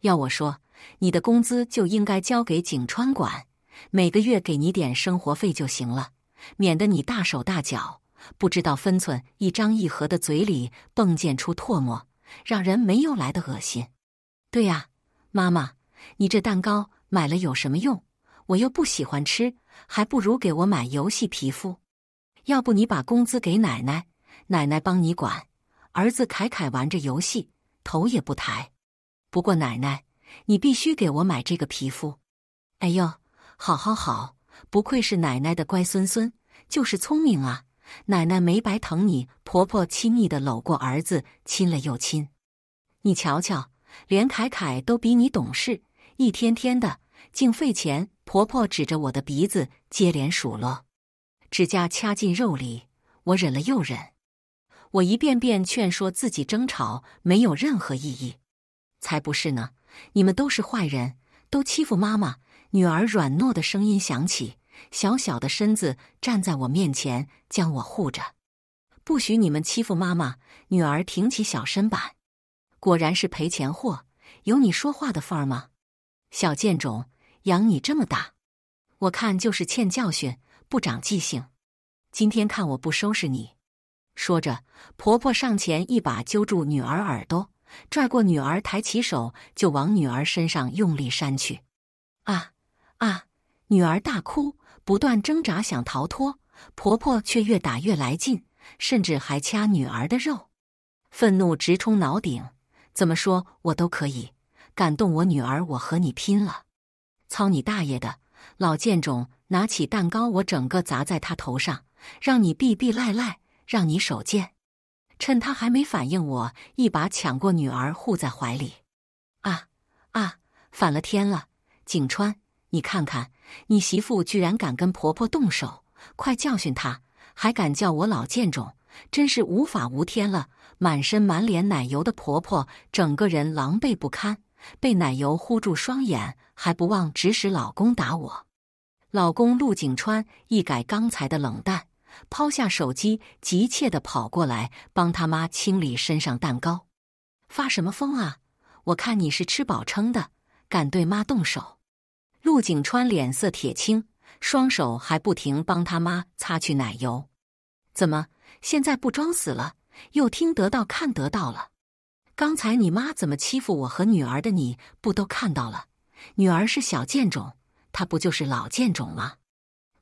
要我说，你的工资就应该交给景川管，每个月给你点生活费就行了，免得你大手大脚，不知道分寸。一张一合的嘴里迸溅出唾沫，让人没有来的恶心。对呀，妈妈，你这蛋糕买了有什么用？我又不喜欢吃，还不如给我买游戏皮肤。要不你把工资给奶奶，奶奶帮你管。儿子凯凯玩着游戏，头也不抬。不过奶奶，你必须给我买这个皮肤。哎呦，好好好，不愧是奶奶的乖孙孙，就是聪明啊！奶奶没白疼你。婆婆亲昵的搂过儿子，亲了又亲。你瞧瞧，连凯凯都比你懂事，一天天的净费钱。婆婆指着我的鼻子，接连数落，指甲掐进肉里，我忍了又忍。我一遍遍劝说自己，争吵没有任何意义。才不是呢！你们都是坏人，都欺负妈妈。女儿软糯的声音响起，小小的身子站在我面前，将我护着，不许你们欺负妈妈。女儿挺起小身板，果然是赔钱货，有你说话的份儿吗？小贱种！养你这么大，我看就是欠教训，不长记性。今天看我不收拾你！说着，婆婆上前一把揪住女儿耳朵，拽过女儿，抬起手就往女儿身上用力扇去。啊啊！女儿大哭，不断挣扎想逃脱，婆婆却越打越来劲，甚至还掐女儿的肉。愤怒直冲脑顶，怎么说我都可以，敢动我女儿，我和你拼了！操你大爷的，老贱种！拿起蛋糕，我整个砸在他头上，让你逼逼赖赖，让你手贱。趁他还没反应，我一把抢过女儿护在怀里。啊啊！反了天了！景川，你看看，你媳妇居然敢跟婆婆动手，快教训她！还敢叫我老贱种，真是无法无天了！满身满脸奶油的婆婆，整个人狼狈不堪。被奶油糊住双眼，还不忘指使老公打我。老公陆景川一改刚才的冷淡，抛下手机，急切地跑过来帮他妈清理身上蛋糕。发什么疯啊！我看你是吃饱撑的，敢对妈动手！陆景川脸色铁青，双手还不停帮他妈擦去奶油。怎么现在不装死了？又听得到、看得到了？刚才你妈怎么欺负我和女儿的？你不都看到了？女儿是小贱种，她不就是老贱种吗？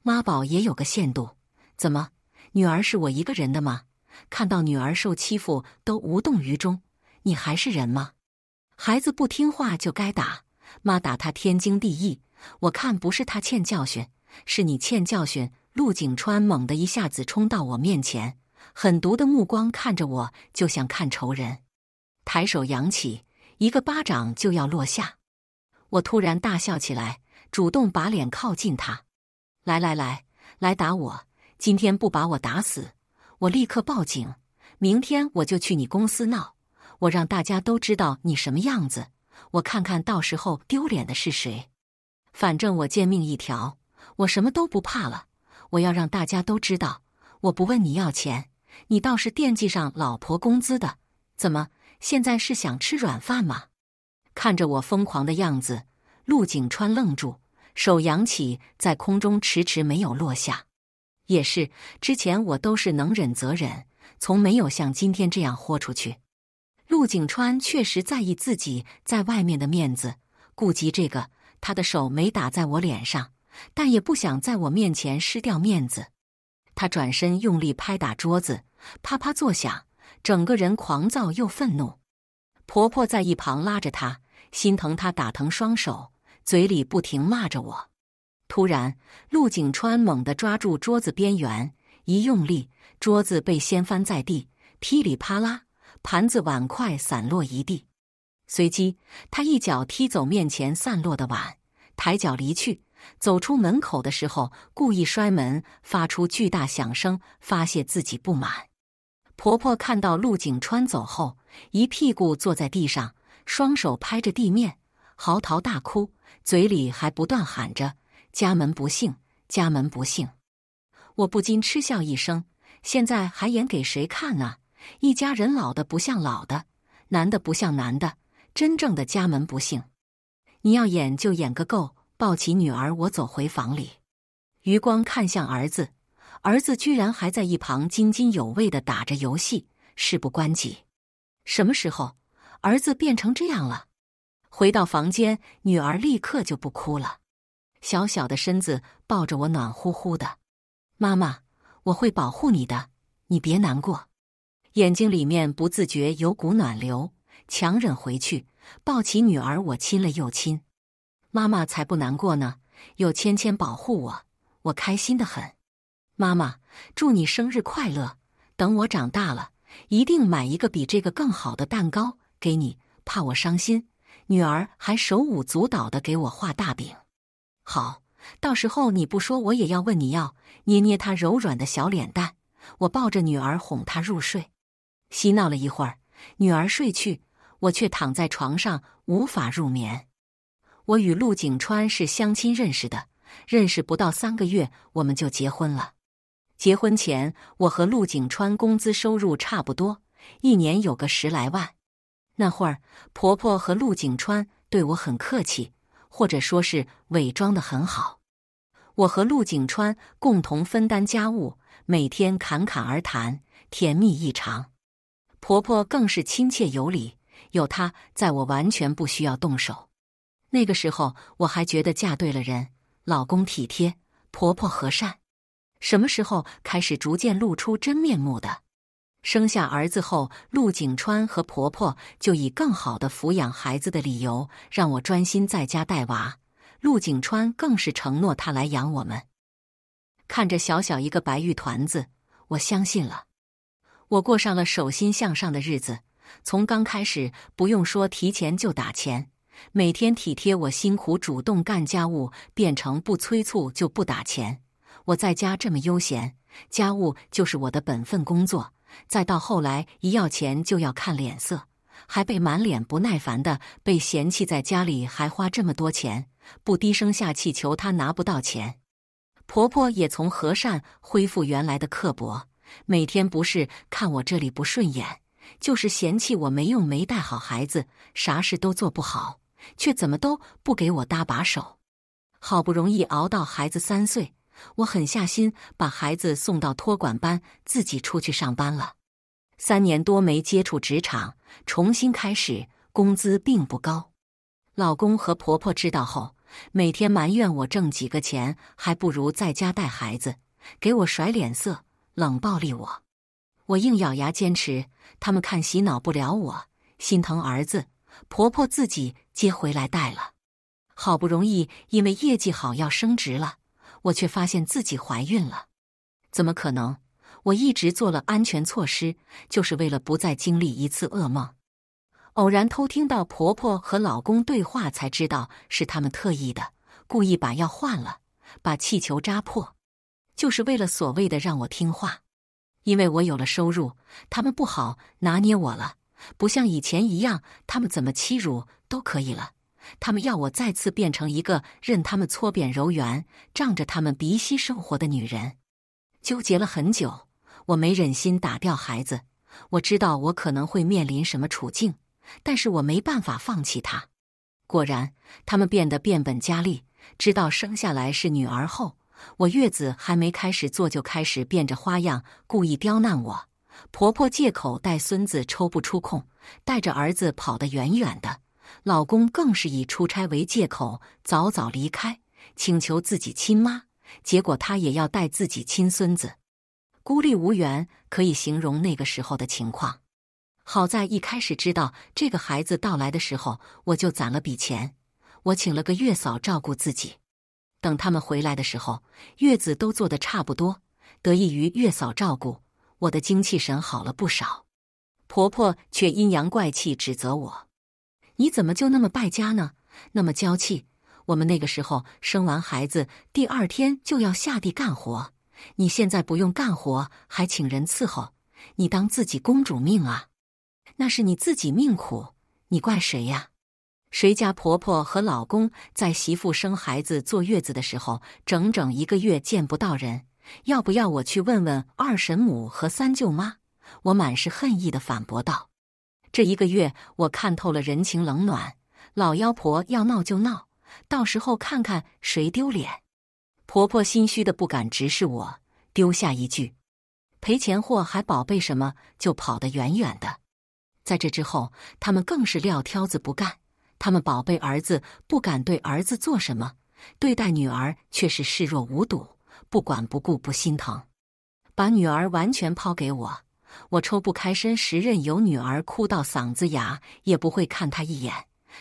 妈宝也有个限度，怎么女儿是我一个人的吗？看到女儿受欺负都无动于衷，你还是人吗？孩子不听话就该打，妈打他天经地义。我看不是他欠教训，是你欠教训。陆景川猛地一下子冲到我面前，狠毒的目光看着我，就像看仇人。抬手扬起一个巴掌就要落下，我突然大笑起来，主动把脸靠近他。来来来，来打我！今天不把我打死，我立刻报警。明天我就去你公司闹，我让大家都知道你什么样子。我看看到时候丢脸的是谁。反正我贱命一条，我什么都不怕了。我要让大家都知道，我不问你要钱，你倒是惦记上老婆工资的。怎么？现在是想吃软饭吗？看着我疯狂的样子，陆景川愣住，手扬起，在空中迟迟没有落下。也是，之前我都是能忍则忍，从没有像今天这样豁出去。陆景川确实在意自己在外面的面子，顾及这个，他的手没打在我脸上，但也不想在我面前失掉面子。他转身用力拍打桌子，啪啪作响。整个人狂躁又愤怒，婆婆在一旁拉着他，心疼他打疼双手，嘴里不停骂着我。突然，陆景川猛地抓住桌子边缘，一用力，桌子被掀翻在地，噼里啪啦，盘子碗筷散落一地。随即，他一脚踢走面前散落的碗，抬脚离去。走出门口的时候，故意摔门，发出巨大响声，发泄自己不满。婆婆看到陆景川走后，一屁股坐在地上，双手拍着地面，嚎啕大哭，嘴里还不断喊着“家门不幸，家门不幸”。我不禁嗤笑一声：“现在还演给谁看呢？一家人老的不像老的，男的不像男的，真正的家门不幸。你要演就演个够。”抱起女儿，我走回房里，余光看向儿子。儿子居然还在一旁津津有味的打着游戏，事不关己。什么时候儿子变成这样了？回到房间，女儿立刻就不哭了，小小的身子抱着我，暖乎乎的。妈妈，我会保护你的，你别难过。眼睛里面不自觉有股暖流，强忍回去，抱起女儿，我亲了又亲。妈妈才不难过呢，有芊芊保护我，我开心的很。妈妈，祝你生日快乐！等我长大了，一定买一个比这个更好的蛋糕给你，怕我伤心。女儿还手舞足蹈的给我画大饼。好，到时候你不说我也要问你要。捏捏她柔软的小脸蛋，我抱着女儿哄她入睡。嬉闹了一会儿，女儿睡去，我却躺在床上无法入眠。我与陆景川是相亲认识的，认识不到三个月我们就结婚了。结婚前，我和陆景川工资收入差不多，一年有个十来万。那会儿，婆婆和陆景川对我很客气，或者说是伪装的很好。我和陆景川共同分担家务，每天侃侃而谈，甜蜜异常。婆婆更是亲切有礼，有她在我完全不需要动手。那个时候，我还觉得嫁对了人，老公体贴，婆婆和善。什么时候开始逐渐露出真面目的？生下儿子后，陆景川和婆婆就以更好的抚养孩子的理由，让我专心在家带娃。陆景川更是承诺他来养我们。看着小小一个白玉团子，我相信了。我过上了手心向上的日子。从刚开始不用说提钱就打钱，每天体贴我辛苦主动干家务，变成不催促就不打钱。我在家这么悠闲，家务就是我的本分工作。再到后来，一要钱就要看脸色，还被满脸不耐烦的被嫌弃在家里，还花这么多钱，不低声下气求他拿不到钱。婆婆也从和善恢复原来的刻薄，每天不是看我这里不顺眼，就是嫌弃我没用，没带好孩子，啥事都做不好，却怎么都不给我搭把手。好不容易熬到孩子三岁。我狠下心把孩子送到托管班，自己出去上班了。三年多没接触职场，重新开始，工资并不高。老公和婆婆知道后，每天埋怨我挣几个钱还不如在家带孩子，给我甩脸色，冷暴力我。我硬咬牙坚持，他们看洗脑不了我，心疼儿子，婆婆自己接回来带了。好不容易因为业绩好要升职了。我却发现自己怀孕了，怎么可能？我一直做了安全措施，就是为了不再经历一次噩梦。偶然偷听到婆婆和老公对话，才知道是他们特意的，故意把药换了，把气球扎破，就是为了所谓的让我听话。因为我有了收入，他们不好拿捏我了，不像以前一样，他们怎么欺辱都可以了。他们要我再次变成一个任他们搓扁揉圆、仗着他们鼻息生活的女人。纠结了很久，我没忍心打掉孩子。我知道我可能会面临什么处境，但是我没办法放弃他。果然，他们变得变本加厉。知道生下来是女儿后，我月子还没开始做，就开始变着花样故意刁难我。婆婆借口带孙子抽不出空，带着儿子跑得远远的。老公更是以出差为借口早早离开，请求自己亲妈，结果他也要带自己亲孙子，孤立无援可以形容那个时候的情况。好在一开始知道这个孩子到来的时候，我就攒了笔钱，我请了个月嫂照顾自己。等他们回来的时候，月子都做的差不多，得益于月嫂照顾，我的精气神好了不少。婆婆却阴阳怪气指责我。你怎么就那么败家呢？那么娇气！我们那个时候生完孩子第二天就要下地干活，你现在不用干活还请人伺候，你当自己公主命啊？那是你自己命苦，你怪谁呀？谁家婆婆和老公在媳妇生孩子坐月子的时候整整一个月见不到人？要不要我去问问二婶母和三舅妈？我满是恨意的反驳道。这一个月，我看透了人情冷暖。老妖婆要闹就闹，到时候看看谁丢脸。婆婆心虚的不敢直视我，丢下一句“赔钱货还宝贝什么”，就跑得远远的。在这之后，他们更是撂挑子不干。他们宝贝儿子不敢对儿子做什么，对待女儿却是视若无睹，不管不顾，不心疼，把女儿完全抛给我。我抽不开身，时任由女儿哭到嗓子哑，也不会看她一眼，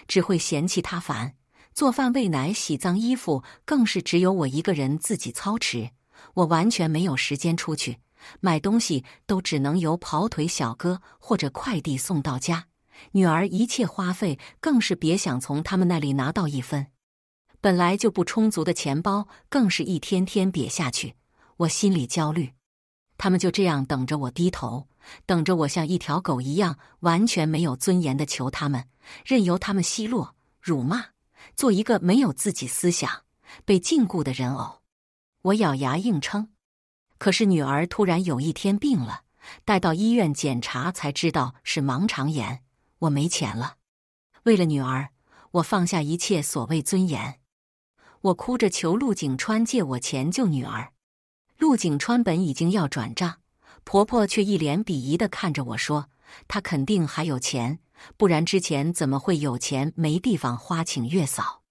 只会嫌弃她烦。做饭、喂奶、洗脏衣服，更是只有我一个人自己操持。我完全没有时间出去买东西，都只能由跑腿小哥或者快递送到家。女儿一切花费，更是别想从他们那里拿到一分。本来就不充足的钱包，更是一天天瘪下去。我心里焦虑。他们就这样等着我低头，等着我像一条狗一样完全没有尊严的求他们，任由他们奚落辱骂，做一个没有自己思想、被禁锢的人偶。我咬牙硬撑，可是女儿突然有一天病了，带到医院检查才知道是盲肠炎。我没钱了，为了女儿，我放下一切所谓尊严，我哭着求陆景川借我钱救女儿。陆景川本已经要转账，婆婆却一脸鄙夷的看着我说：“她肯定还有钱，不然之前怎么会有钱没地方花，请月嫂，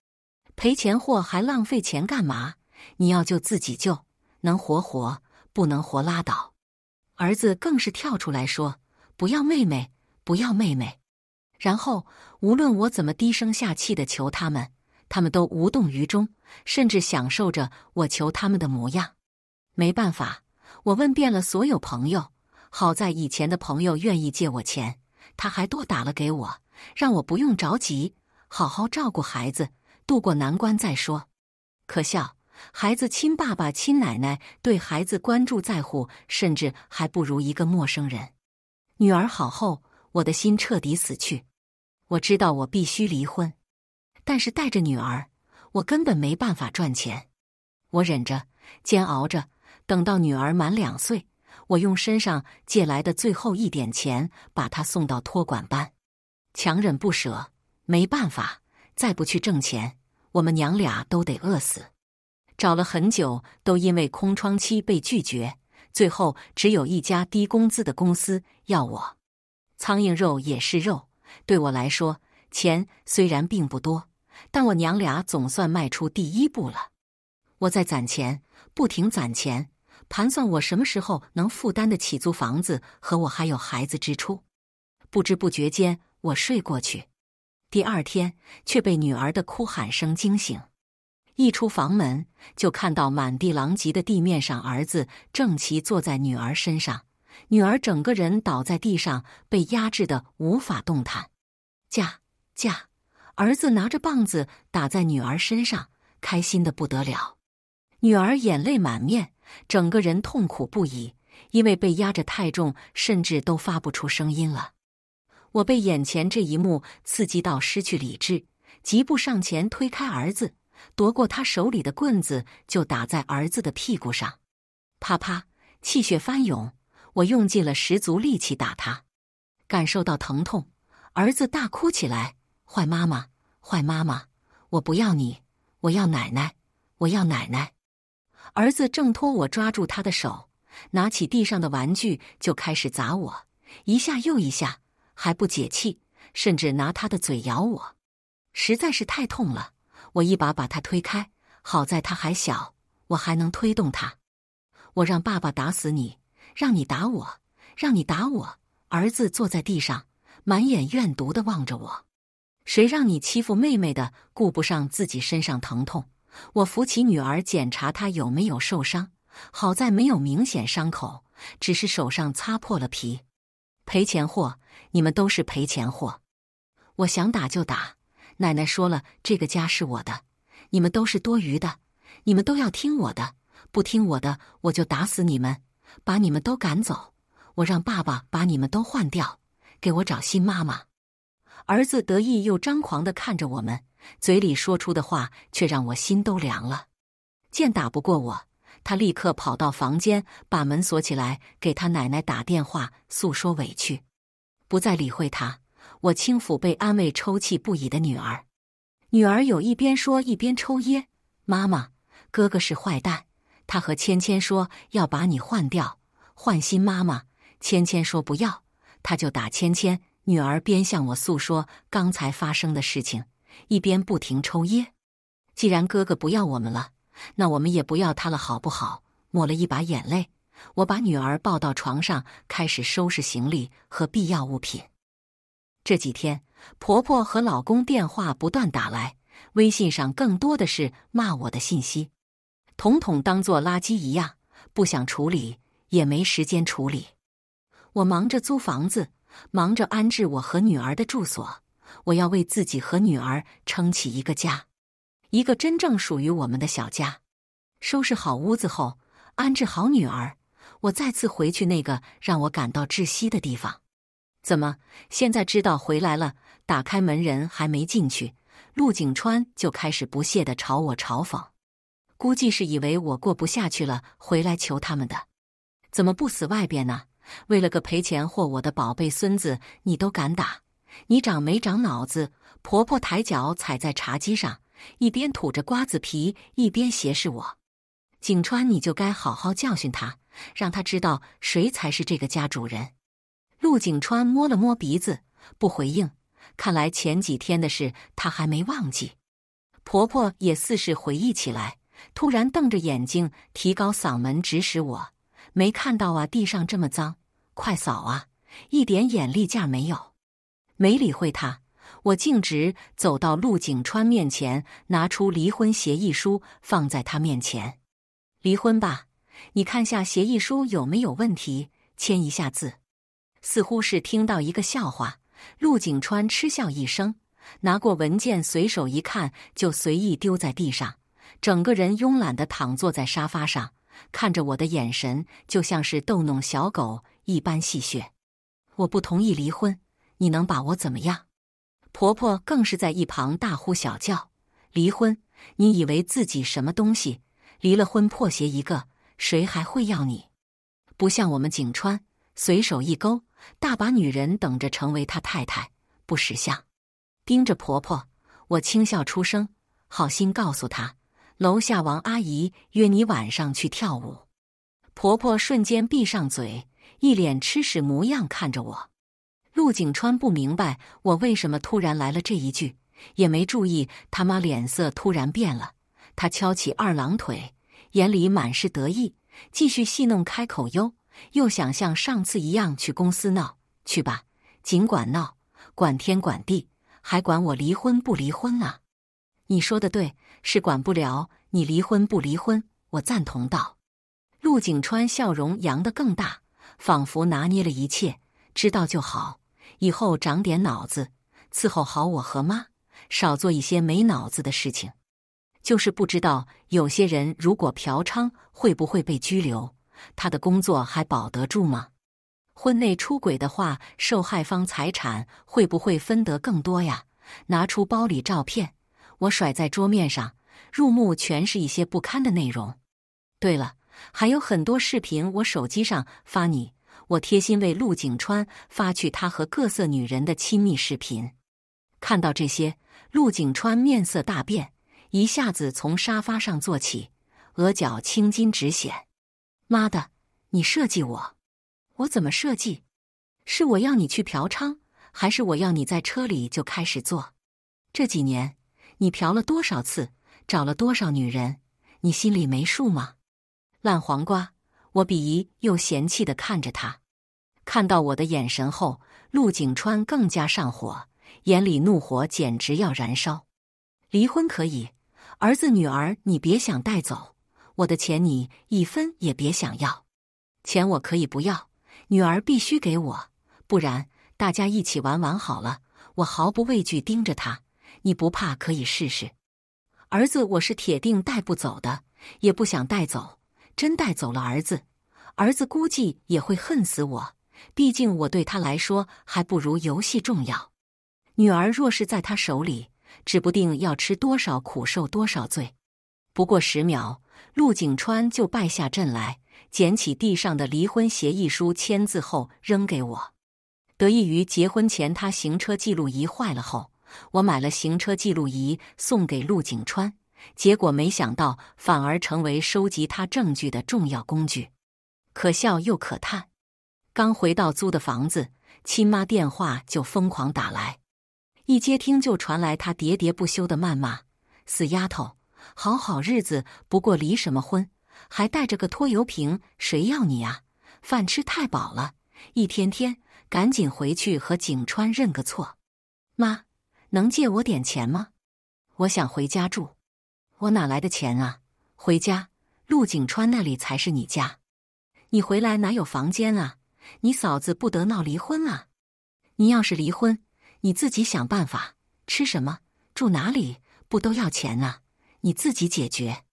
赔钱货还浪费钱干嘛？你要救自己救，能活活不能活拉倒。”儿子更是跳出来说：“不要妹妹，不要妹妹！”然后无论我怎么低声下气的求他们，他们都无动于衷，甚至享受着我求他们的模样。没办法，我问遍了所有朋友，好在以前的朋友愿意借我钱，他还多打了给我，让我不用着急，好好照顾孩子，渡过难关再说。可笑，孩子亲爸爸、亲奶奶对孩子关注、在乎，甚至还不如一个陌生人。女儿好后，我的心彻底死去。我知道我必须离婚，但是带着女儿，我根本没办法赚钱。我忍着，煎熬着。等到女儿满两岁，我用身上借来的最后一点钱把她送到托管班，强忍不舍。没办法，再不去挣钱，我们娘俩都得饿死。找了很久，都因为空窗期被拒绝。最后，只有一家低工资的公司要我。苍蝇肉也是肉，对我来说，钱虽然并不多，但我娘俩总算迈出第一步了。我在攒钱，不停攒钱。盘算我什么时候能负担得起租房子和我还有孩子支出，不知不觉间我睡过去，第二天却被女儿的哭喊声惊醒。一出房门就看到满地狼藉的地面上，儿子正骑坐在女儿身上，女儿整个人倒在地上，被压制的无法动弹。架架，儿子拿着棒子打在女儿身上，开心的不得了。女儿眼泪满面。整个人痛苦不已，因为被压着太重，甚至都发不出声音了。我被眼前这一幕刺激到失去理智，急步上前推开儿子，夺过他手里的棍子就打在儿子的屁股上，啪啪，气血翻涌。我用尽了十足力气打他，感受到疼痛，儿子大哭起来：“坏妈妈，坏妈妈，我不要你，我要奶奶，我要奶奶。”儿子挣脱我，抓住他的手，拿起地上的玩具就开始砸我，一下又一下，还不解气，甚至拿他的嘴咬我，实在是太痛了。我一把把他推开，好在他还小，我还能推动他。我让爸爸打死你，让你打我，让你打我！儿子坐在地上，满眼怨毒的望着我。谁让你欺负妹妹的？顾不上自己身上疼痛。我扶起女儿，检查她有没有受伤，好在没有明显伤口，只是手上擦破了皮。赔钱货，你们都是赔钱货！我想打就打。奶奶说了，这个家是我的，你们都是多余的，你们都要听我的，不听我的我就打死你们，把你们都赶走，我让爸爸把你们都换掉，给我找新妈妈。儿子得意又张狂地看着我们。嘴里说出的话却让我心都凉了。见打不过我，他立刻跑到房间把门锁起来，给他奶奶打电话诉说委屈，不再理会他。我轻抚被安慰、抽泣不已的女儿。女儿有一边说一边抽噎：“妈妈，哥哥是坏蛋，他和芊芊说要把你换掉，换新妈妈。芊芊说不要，他就打芊芊。女儿边向我诉说刚才发生的事情。一边不停抽噎。既然哥哥不要我们了，那我们也不要他了，好不好？抹了一把眼泪，我把女儿抱到床上，开始收拾行李和必要物品。这几天，婆婆和老公电话不断打来，微信上更多的是骂我的信息，统统当做垃圾一样，不想处理，也没时间处理。我忙着租房子，忙着安置我和女儿的住所。我要为自己和女儿撑起一个家，一个真正属于我们的小家。收拾好屋子后，安置好女儿，我再次回去那个让我感到窒息的地方。怎么，现在知道回来了？打开门，人还没进去，陆景川就开始不屑的朝我嘲讽。估计是以为我过不下去了，回来求他们的。怎么不死外边呢？为了个赔钱货，我的宝贝孙子，你都敢打？你长没长脑子？婆婆抬脚踩在茶几上，一边吐着瓜子皮，一边斜视我。景川，你就该好好教训他，让他知道谁才是这个家主人。陆景川摸了摸鼻子，不回应。看来前几天的事他还没忘记。婆婆也似是回忆起来，突然瞪着眼睛，提高嗓门指使我：“没看到啊，地上这么脏，快扫啊！一点眼力见没有。”没理会他，我径直走到陆景川面前，拿出离婚协议书放在他面前：“离婚吧，你看下协议书有没有问题，签一下字。”似乎是听到一个笑话，陆景川嗤笑一声，拿过文件随手一看就随意丢在地上，整个人慵懒的躺坐在沙发上，看着我的眼神就像是逗弄小狗一般戏谑。我不同意离婚。你能把我怎么样？婆婆更是在一旁大呼小叫：“离婚！你以为自己什么东西？离了婚破鞋一个，谁还会要你？不像我们景川，随手一勾，大把女人等着成为他太太。不识相，盯着婆婆，我轻笑出声，好心告诉她：楼下王阿姨约你晚上去跳舞。婆婆瞬间闭上嘴，一脸吃屎模样看着我。”陆景川不明白我为什么突然来了这一句，也没注意他妈脸色突然变了。他翘起二郎腿，眼里满是得意，继续戏弄开口哟，又想像上次一样去公司闹去吧，尽管闹，管天管地，还管我离婚不离婚啊？你说的对，是管不了你离婚不离婚。我赞同道。陆景川笑容扬得更大，仿佛拿捏了一切，知道就好。以后长点脑子，伺候好我和妈，少做一些没脑子的事情。就是不知道有些人如果嫖娼会不会被拘留，他的工作还保得住吗？婚内出轨的话，受害方财产会不会分得更多呀？拿出包里照片，我甩在桌面上，入目全是一些不堪的内容。对了，还有很多视频，我手机上发你。我贴心为陆景川发去他和各色女人的亲密视频，看到这些，陆景川面色大变，一下子从沙发上坐起，额角青筋直显。妈的，你设计我？我怎么设计？是我要你去嫖娼，还是我要你在车里就开始做？这几年你嫖了多少次，找了多少女人，你心里没数吗？烂黄瓜。我鄙夷又嫌弃的看着他，看到我的眼神后，陆景川更加上火，眼里怒火简直要燃烧。离婚可以，儿子女儿你别想带走，我的钱你一分也别想要。钱我可以不要，女儿必须给我，不然大家一起玩玩好了。我毫不畏惧盯着他，你不怕可以试试。儿子我是铁定带不走的，也不想带走。真带走了儿子，儿子估计也会恨死我。毕竟我对他来说还不如游戏重要。女儿若是在他手里，指不定要吃多少苦，受多少罪。不过十秒，陆景川就败下阵来，捡起地上的离婚协议书签字后扔给我。得益于结婚前他行车记录仪坏了后，我买了行车记录仪送给陆景川。结果没想到，反而成为收集他证据的重要工具，可笑又可叹。刚回到租的房子，亲妈电话就疯狂打来，一接听就传来他喋喋不休的谩骂：“死丫头，好好日子不过，离什么婚？还带着个拖油瓶，谁要你啊？饭吃太饱了，一天天，赶紧回去和景川认个错。”妈，能借我点钱吗？我想回家住。我哪来的钱啊？回家，陆景川那里才是你家。你回来哪有房间啊？你嫂子不得闹离婚啊？你要是离婚，你自己想办法。吃什么，住哪里，不都要钱啊？你自己解决。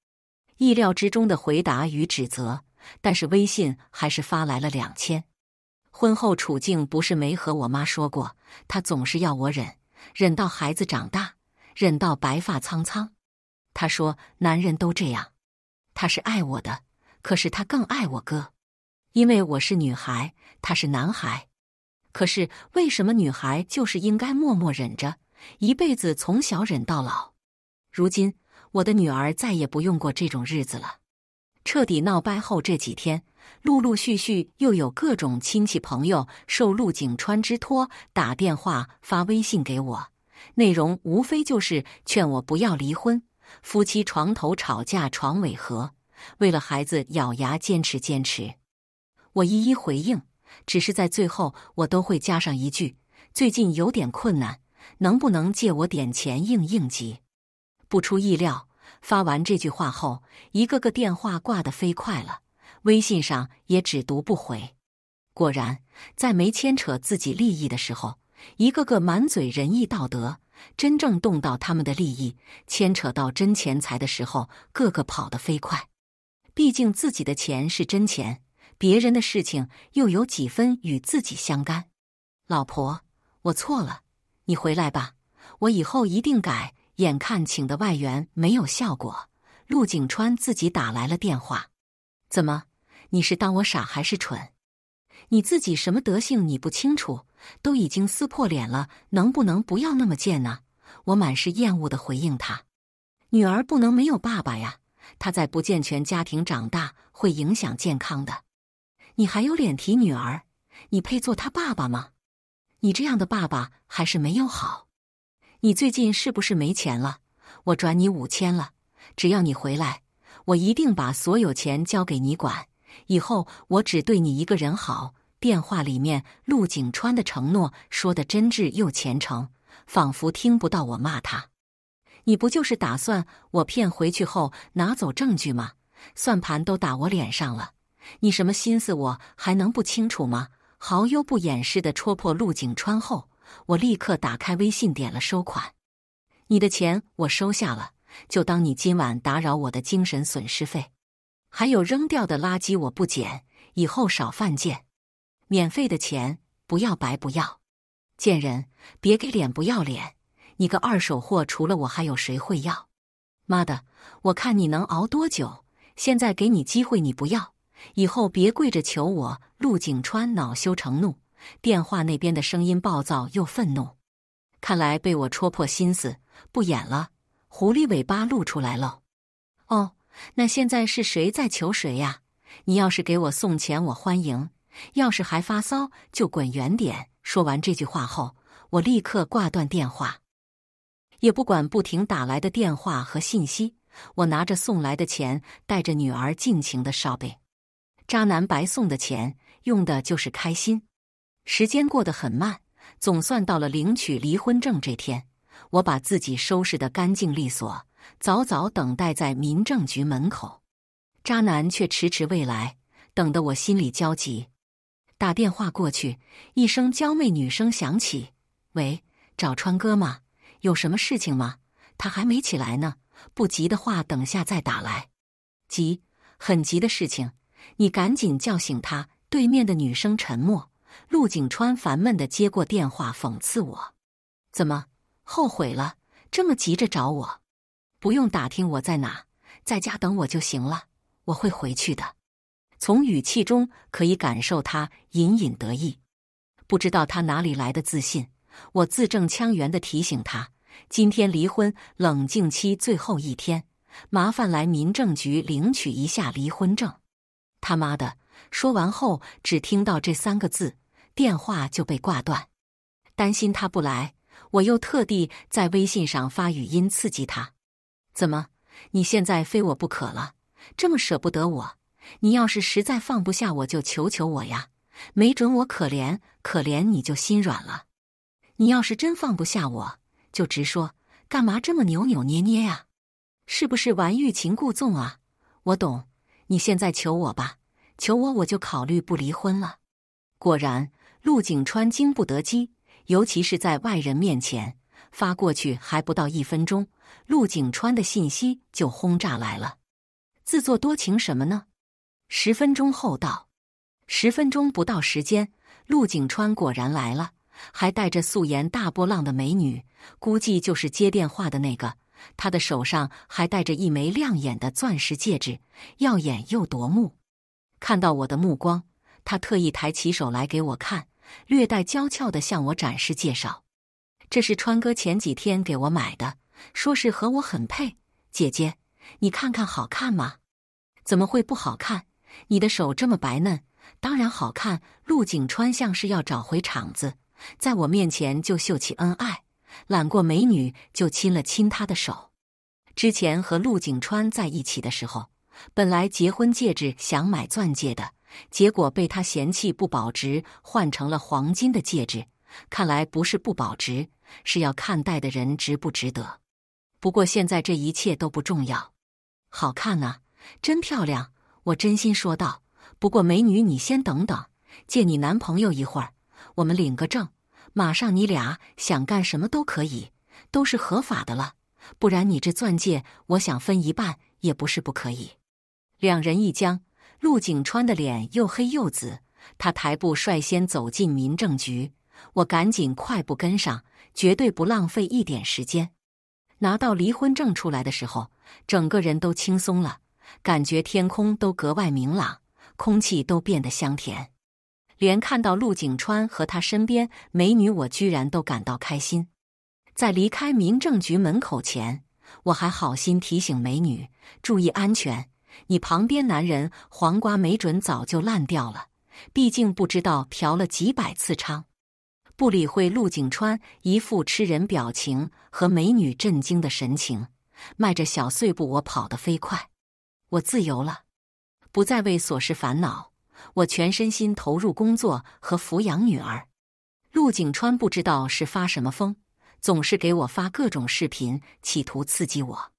意料之中的回答与指责，但是微信还是发来了两千。婚后处境不是没和我妈说过，她总是要我忍，忍到孩子长大，忍到白发苍苍。他说：“男人都这样，他是爱我的，可是他更爱我哥，因为我是女孩，他是男孩。可是为什么女孩就是应该默默忍着，一辈子从小忍到老？如今我的女儿再也不用过这种日子了。彻底闹掰后这几天，陆陆续续又有各种亲戚朋友受陆景川之托打电话、发微信给我，内容无非就是劝我不要离婚。”夫妻床头吵架床尾和，为了孩子咬牙坚持坚持。我一一回应，只是在最后我都会加上一句：“最近有点困难，能不能借我点钱应应急？”不出意料，发完这句话后，一个个电话挂得飞快了，微信上也只读不回。果然，在没牵扯自己利益的时候，一个个满嘴仁义道德。真正动到他们的利益，牵扯到真钱财的时候，个个跑得飞快。毕竟自己的钱是真钱，别人的事情又有几分与自己相干？老婆，我错了，你回来吧，我以后一定改。眼看请的外援没有效果，陆景川自己打来了电话。怎么，你是当我傻还是蠢？你自己什么德性，你不清楚？都已经撕破脸了，能不能不要那么贱呢？我满是厌恶的回应他：“女儿不能没有爸爸呀，他在不健全家庭长大会影响健康的。你还有脸提女儿？你配做他爸爸吗？你这样的爸爸还是没有好。你最近是不是没钱了？我转你五千了，只要你回来，我一定把所有钱交给你管。以后我只对你一个人好。”电话里面，陆景川的承诺说的真挚又虔诚，仿佛听不到我骂他。你不就是打算我骗回去后拿走证据吗？算盘都打我脸上了，你什么心思我还能不清楚吗？毫不掩饰的戳破陆景川后，我立刻打开微信点了收款。你的钱我收下了，就当你今晚打扰我的精神损失费。还有扔掉的垃圾我不捡，以后少犯贱。免费的钱不要白不要，贱人别给脸不要脸，你个二手货，除了我还有谁会要？妈的，我看你能熬多久？现在给你机会，你不要，以后别跪着求我！陆景川恼羞成怒，电话那边的声音暴躁又愤怒。看来被我戳破心思，不演了，狐狸尾巴露出来了。哦，那现在是谁在求谁呀？你要是给我送钱，我欢迎。要是还发骚，就滚远点！说完这句话后，我立刻挂断电话，也不管不停打来的电话和信息。我拿着送来的钱，带着女儿尽情的烧呗。渣男白送的钱，用的就是开心。时间过得很慢，总算到了领取离婚证这天。我把自己收拾的干净利索，早早等待在民政局门口。渣男却迟迟未来，等得我心里焦急。打电话过去，一声娇媚女声响起：“喂，找川哥吗？有什么事情吗？他还没起来呢，不急的话，等下再打来。急，很急的事情，你赶紧叫醒他。”对面的女生沉默。陆景川烦闷的接过电话，讽刺我：“怎么后悔了？这么急着找我？不用打听我在哪，在家等我就行了，我会回去的。”从语气中可以感受他隐隐得意，不知道他哪里来的自信。我字正腔圆的提醒他：“今天离婚冷静期最后一天，麻烦来民政局领取一下离婚证。”他妈的！说完后，只听到这三个字，电话就被挂断。担心他不来，我又特地在微信上发语音刺激他：“怎么？你现在非我不可了？这么舍不得我？”你要是实在放不下，我就求求我呀，没准我可怜可怜你就心软了。你要是真放不下我，就直说，干嘛这么扭扭捏捏呀？是不是玩欲擒故纵啊？我懂，你现在求我吧，求我我就考虑不离婚了。果然，陆景川经不得激，尤其是在外人面前，发过去还不到一分钟，陆景川的信息就轰炸来了。自作多情什么呢？十分钟后到，十分钟不到时间，陆景川果然来了，还带着素颜大波浪的美女，估计就是接电话的那个。他的手上还戴着一枚亮眼的钻石戒指，耀眼又夺目。看到我的目光，他特意抬起手来给我看，略带娇俏的向我展示介绍：“这是川哥前几天给我买的，说是和我很配。姐姐，你看看好看吗？怎么会不好看？”你的手这么白嫩，当然好看。陆景川像是要找回场子，在我面前就秀起恩爱，揽过美女就亲了亲她的手。之前和陆景川在一起的时候，本来结婚戒指想买钻戒的，结果被他嫌弃不保值，换成了黄金的戒指。看来不是不保值，是要看戴的人值不值得。不过现在这一切都不重要，好看呐，真漂亮。我真心说道：“不过，美女，你先等等，借你男朋友一会儿，我们领个证，马上你俩想干什么都可以，都是合法的了。不然你这钻戒，我想分一半也不是不可以。”两人一僵，陆景川的脸又黑又紫，他抬步率先走进民政局，我赶紧快步跟上，绝对不浪费一点时间。拿到离婚证出来的时候，整个人都轻松了。感觉天空都格外明朗，空气都变得香甜，连看到陆景川和他身边美女，我居然都感到开心。在离开民政局门口前，我还好心提醒美女注意安全：“你旁边男人黄瓜没准早就烂掉了，毕竟不知道嫖了几百次娼。”不理会陆景川一副吃人表情和美女震惊的神情，迈着小碎步，我跑得飞快。我自由了，不再为琐事烦恼。我全身心投入工作和抚养女儿。陆景川不知道是发什么疯，总是给我发各种视频，企图刺激我。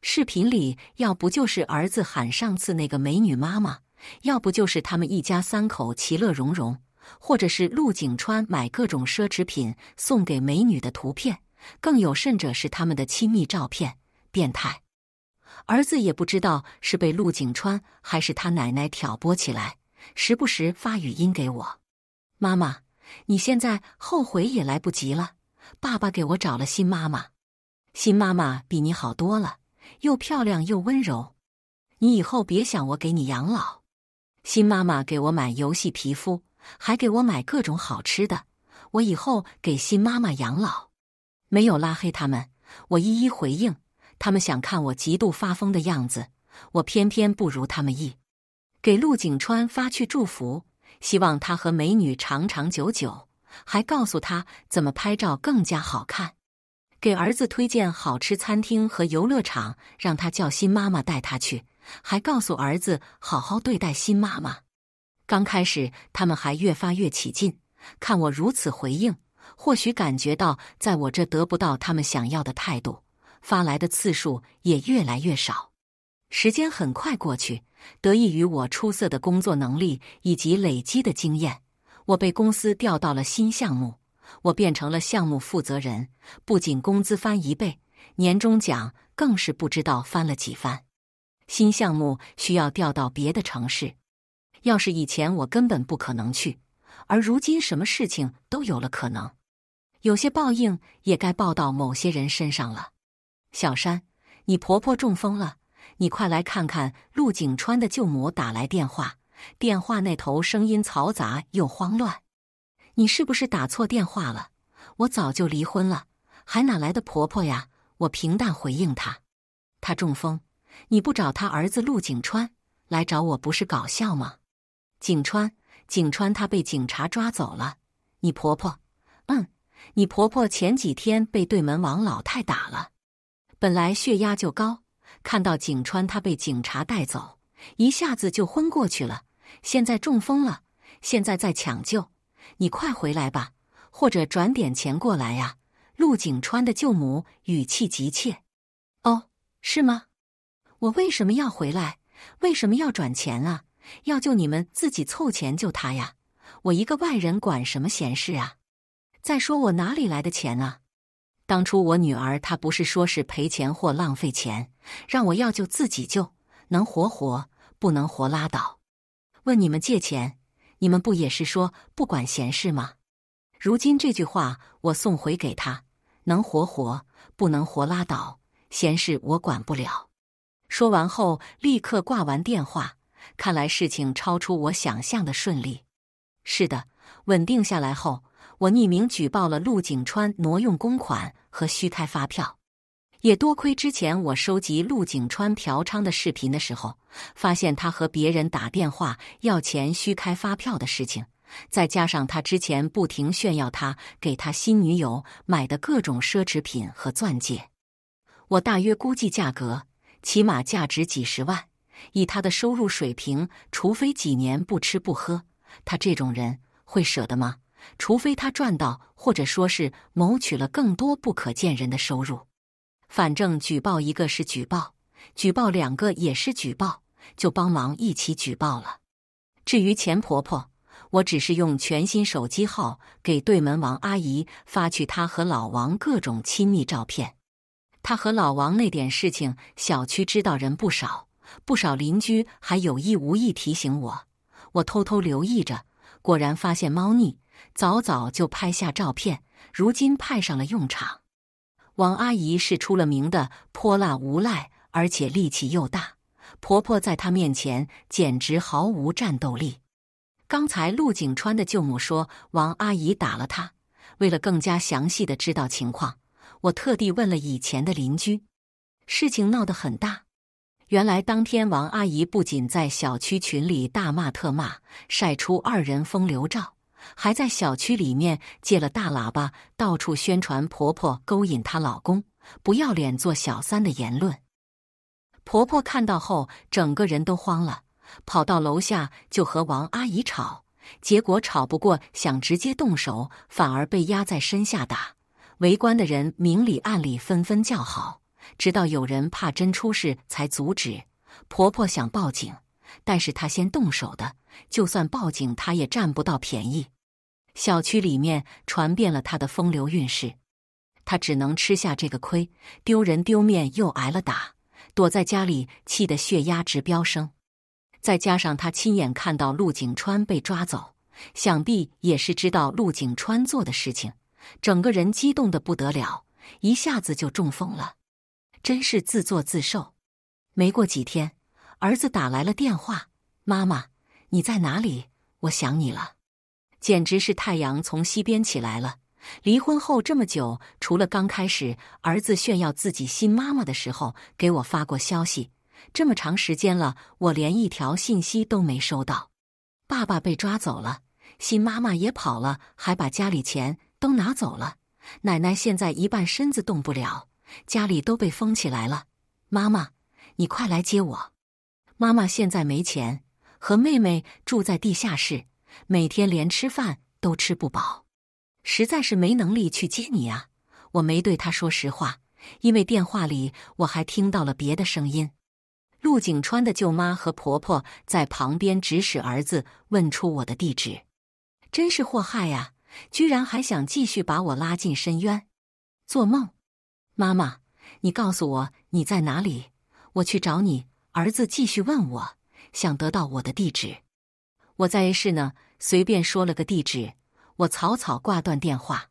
视频里要不就是儿子喊上次那个美女妈妈，要不就是他们一家三口其乐融融，或者是陆景川买各种奢侈品送给美女的图片，更有甚者是他们的亲密照片，变态。儿子也不知道是被陆景川还是他奶奶挑拨起来，时不时发语音给我：“妈妈，你现在后悔也来不及了。爸爸给我找了新妈妈，新妈妈比你好多了，又漂亮又温柔。你以后别想我给你养老，新妈妈给我买游戏皮肤，还给我买各种好吃的。我以后给新妈妈养老。”没有拉黑他们，我一一回应。他们想看我极度发疯的样子，我偏偏不如他们意。给陆景川发去祝福，希望他和美女长长久久。还告诉他怎么拍照更加好看。给儿子推荐好吃餐厅和游乐场，让他叫新妈妈带他去。还告诉儿子好好对待新妈妈。刚开始他们还越发越起劲，看我如此回应，或许感觉到在我这得不到他们想要的态度。发来的次数也越来越少，时间很快过去。得益于我出色的工作能力以及累积的经验，我被公司调到了新项目，我变成了项目负责人。不仅工资翻一倍，年终奖更是不知道翻了几番。新项目需要调到别的城市，要是以前我根本不可能去，而如今什么事情都有了可能。有些报应也该报到某些人身上了。小山，你婆婆中风了，你快来看看！陆景川的舅母打来电话，电话那头声音嘈杂又慌乱。你是不是打错电话了？我早就离婚了，还哪来的婆婆呀？我平淡回应他。他中风，你不找他儿子陆景川来找我，不是搞笑吗？景川，景川，他被警察抓走了。你婆婆，嗯，你婆婆前几天被对门王老太打了。本来血压就高，看到景川他被警察带走，一下子就昏过去了。现在中风了，现在在抢救。你快回来吧，或者转点钱过来呀！陆景川的舅母语气急切。哦，是吗？我为什么要回来？为什么要转钱啊？要救你们自己凑钱救他呀！我一个外人管什么闲事啊？再说我哪里来的钱啊？当初我女儿，她不是说是赔钱或浪费钱，让我要救自己救，能活活不能活拉倒。问你们借钱，你们不也是说不管闲事吗？如今这句话我送回给她，能活活不能活拉倒，闲事我管不了。说完后立刻挂完电话。看来事情超出我想象的顺利。是的，稳定下来后，我匿名举报了陆景川挪用公款。和虚开发票，也多亏之前我收集陆景川嫖娼的视频的时候，发现他和别人打电话要钱、虚开发票的事情。再加上他之前不停炫耀他给他新女友买的各种奢侈品和钻戒，我大约估计价格起码价值几十万。以他的收入水平，除非几年不吃不喝，他这种人会舍得吗？除非他赚到，或者说是谋取了更多不可见人的收入，反正举报一个是举报，举报两个也是举报，就帮忙一起举报了。至于钱婆婆，我只是用全新手机号给对门王阿姨发去她和老王各种亲密照片。她和老王那点事情，小区知道人不少，不少邻居还有意无意提醒我，我偷偷留意着，果然发现猫腻。早早就拍下照片，如今派上了用场。王阿姨是出了名的泼辣无赖，而且力气又大，婆婆在她面前简直毫无战斗力。刚才陆景川的舅母说王阿姨打了他。为了更加详细的知道情况，我特地问了以前的邻居。事情闹得很大，原来当天王阿姨不仅在小区群里大骂特骂，晒出二人风流照。还在小区里面借了大喇叭，到处宣传婆婆勾引她老公，不要脸做小三的言论。婆婆看到后，整个人都慌了，跑到楼下就和王阿姨吵，结果吵不过，想直接动手，反而被压在身下打。围观的人明里暗里纷纷叫好，直到有人怕真出事才阻止。婆婆想报警。但是他先动手的，就算报警，他也占不到便宜。小区里面传遍了他的风流韵事，他只能吃下这个亏，丢人丢面又挨了打，躲在家里，气得血压直飙升。再加上他亲眼看到陆景川被抓走，想必也是知道陆景川做的事情，整个人激动的不得了，一下子就中风了，真是自作自受。没过几天。儿子打来了电话，妈妈，你在哪里？我想你了，简直是太阳从西边起来了。离婚后这么久，除了刚开始儿子炫耀自己新妈妈的时候给我发过消息，这么长时间了，我连一条信息都没收到。爸爸被抓走了，新妈妈也跑了，还把家里钱都拿走了。奶奶现在一半身子动不了，家里都被封起来了。妈妈，你快来接我。妈妈现在没钱，和妹妹住在地下室，每天连吃饭都吃不饱，实在是没能力去接你啊！我没对她说实话，因为电话里我还听到了别的声音。陆景川的舅妈和婆婆在旁边指使儿子问出我的地址，真是祸害呀！居然还想继续把我拉进深渊，做梦！妈妈，你告诉我你在哪里，我去找你。儿子继续问我，想得到我的地址。我在市呢，随便说了个地址，我草草挂断电话。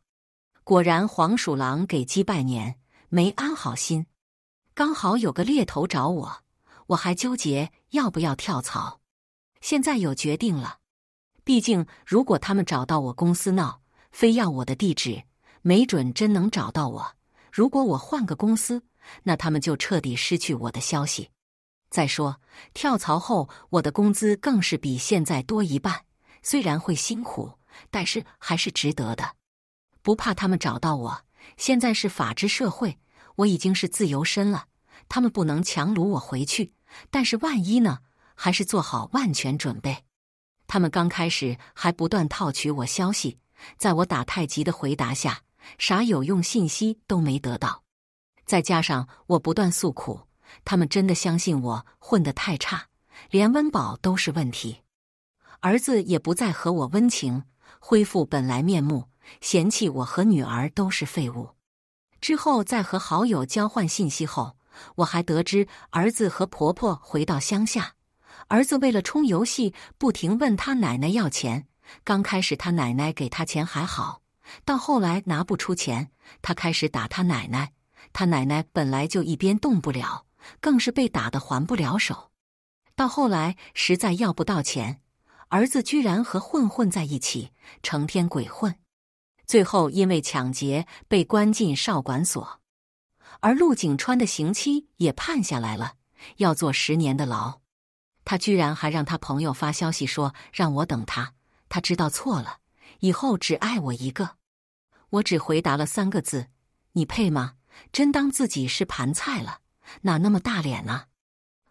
果然，黄鼠狼给鸡拜年，没安好心。刚好有个猎头找我，我还纠结要不要跳槽。现在有决定了，毕竟如果他们找到我公司闹，非要我的地址，没准真能找到我。如果我换个公司，那他们就彻底失去我的消息。再说，跳槽后我的工资更是比现在多一半，虽然会辛苦，但是还是值得的。不怕他们找到我，现在是法治社会，我已经是自由身了，他们不能强掳我回去。但是万一呢？还是做好万全准备。他们刚开始还不断套取我消息，在我打太极的回答下，啥有用信息都没得到。再加上我不断诉苦。他们真的相信我混得太差，连温饱都是问题。儿子也不再和我温情，恢复本来面目，嫌弃我和女儿都是废物。之后在和好友交换信息后，我还得知儿子和婆婆回到乡下。儿子为了充游戏，不停问他奶奶要钱。刚开始他奶奶给他钱还好，到后来拿不出钱，他开始打他奶奶。他奶奶本来就一边动不了。更是被打得还不了手，到后来实在要不到钱，儿子居然和混混在一起，成天鬼混，最后因为抢劫被关进少管所，而陆景川的刑期也判下来了，要坐十年的牢。他居然还让他朋友发消息说让我等他，他知道错了，以后只爱我一个。我只回答了三个字：你配吗？真当自己是盘菜了。哪那么大脸啊！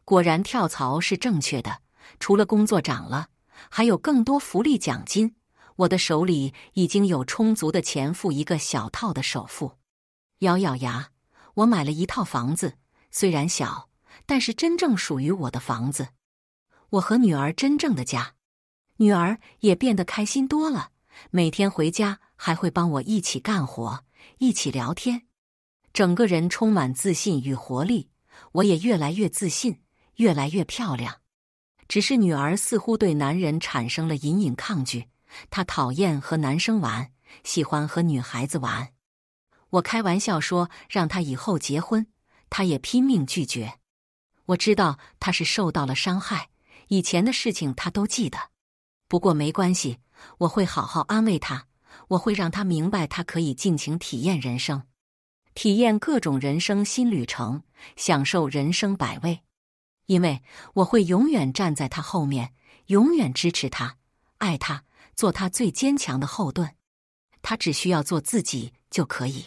果然跳槽是正确的，除了工作涨了，还有更多福利奖金。我的手里已经有充足的钱付一个小套的首付。咬咬牙，我买了一套房子，虽然小，但是真正属于我的房子，我和女儿真正的家。女儿也变得开心多了，每天回家还会帮我一起干活，一起聊天，整个人充满自信与活力。我也越来越自信，越来越漂亮。只是女儿似乎对男人产生了隐隐抗拒，她讨厌和男生玩，喜欢和女孩子玩。我开玩笑说让她以后结婚，她也拼命拒绝。我知道她是受到了伤害，以前的事情她都记得。不过没关系，我会好好安慰她，我会让她明白，她可以尽情体验人生。体验各种人生新旅程，享受人生百味，因为我会永远站在他后面，永远支持他，爱他，做他最坚强的后盾。他只需要做自己就可以。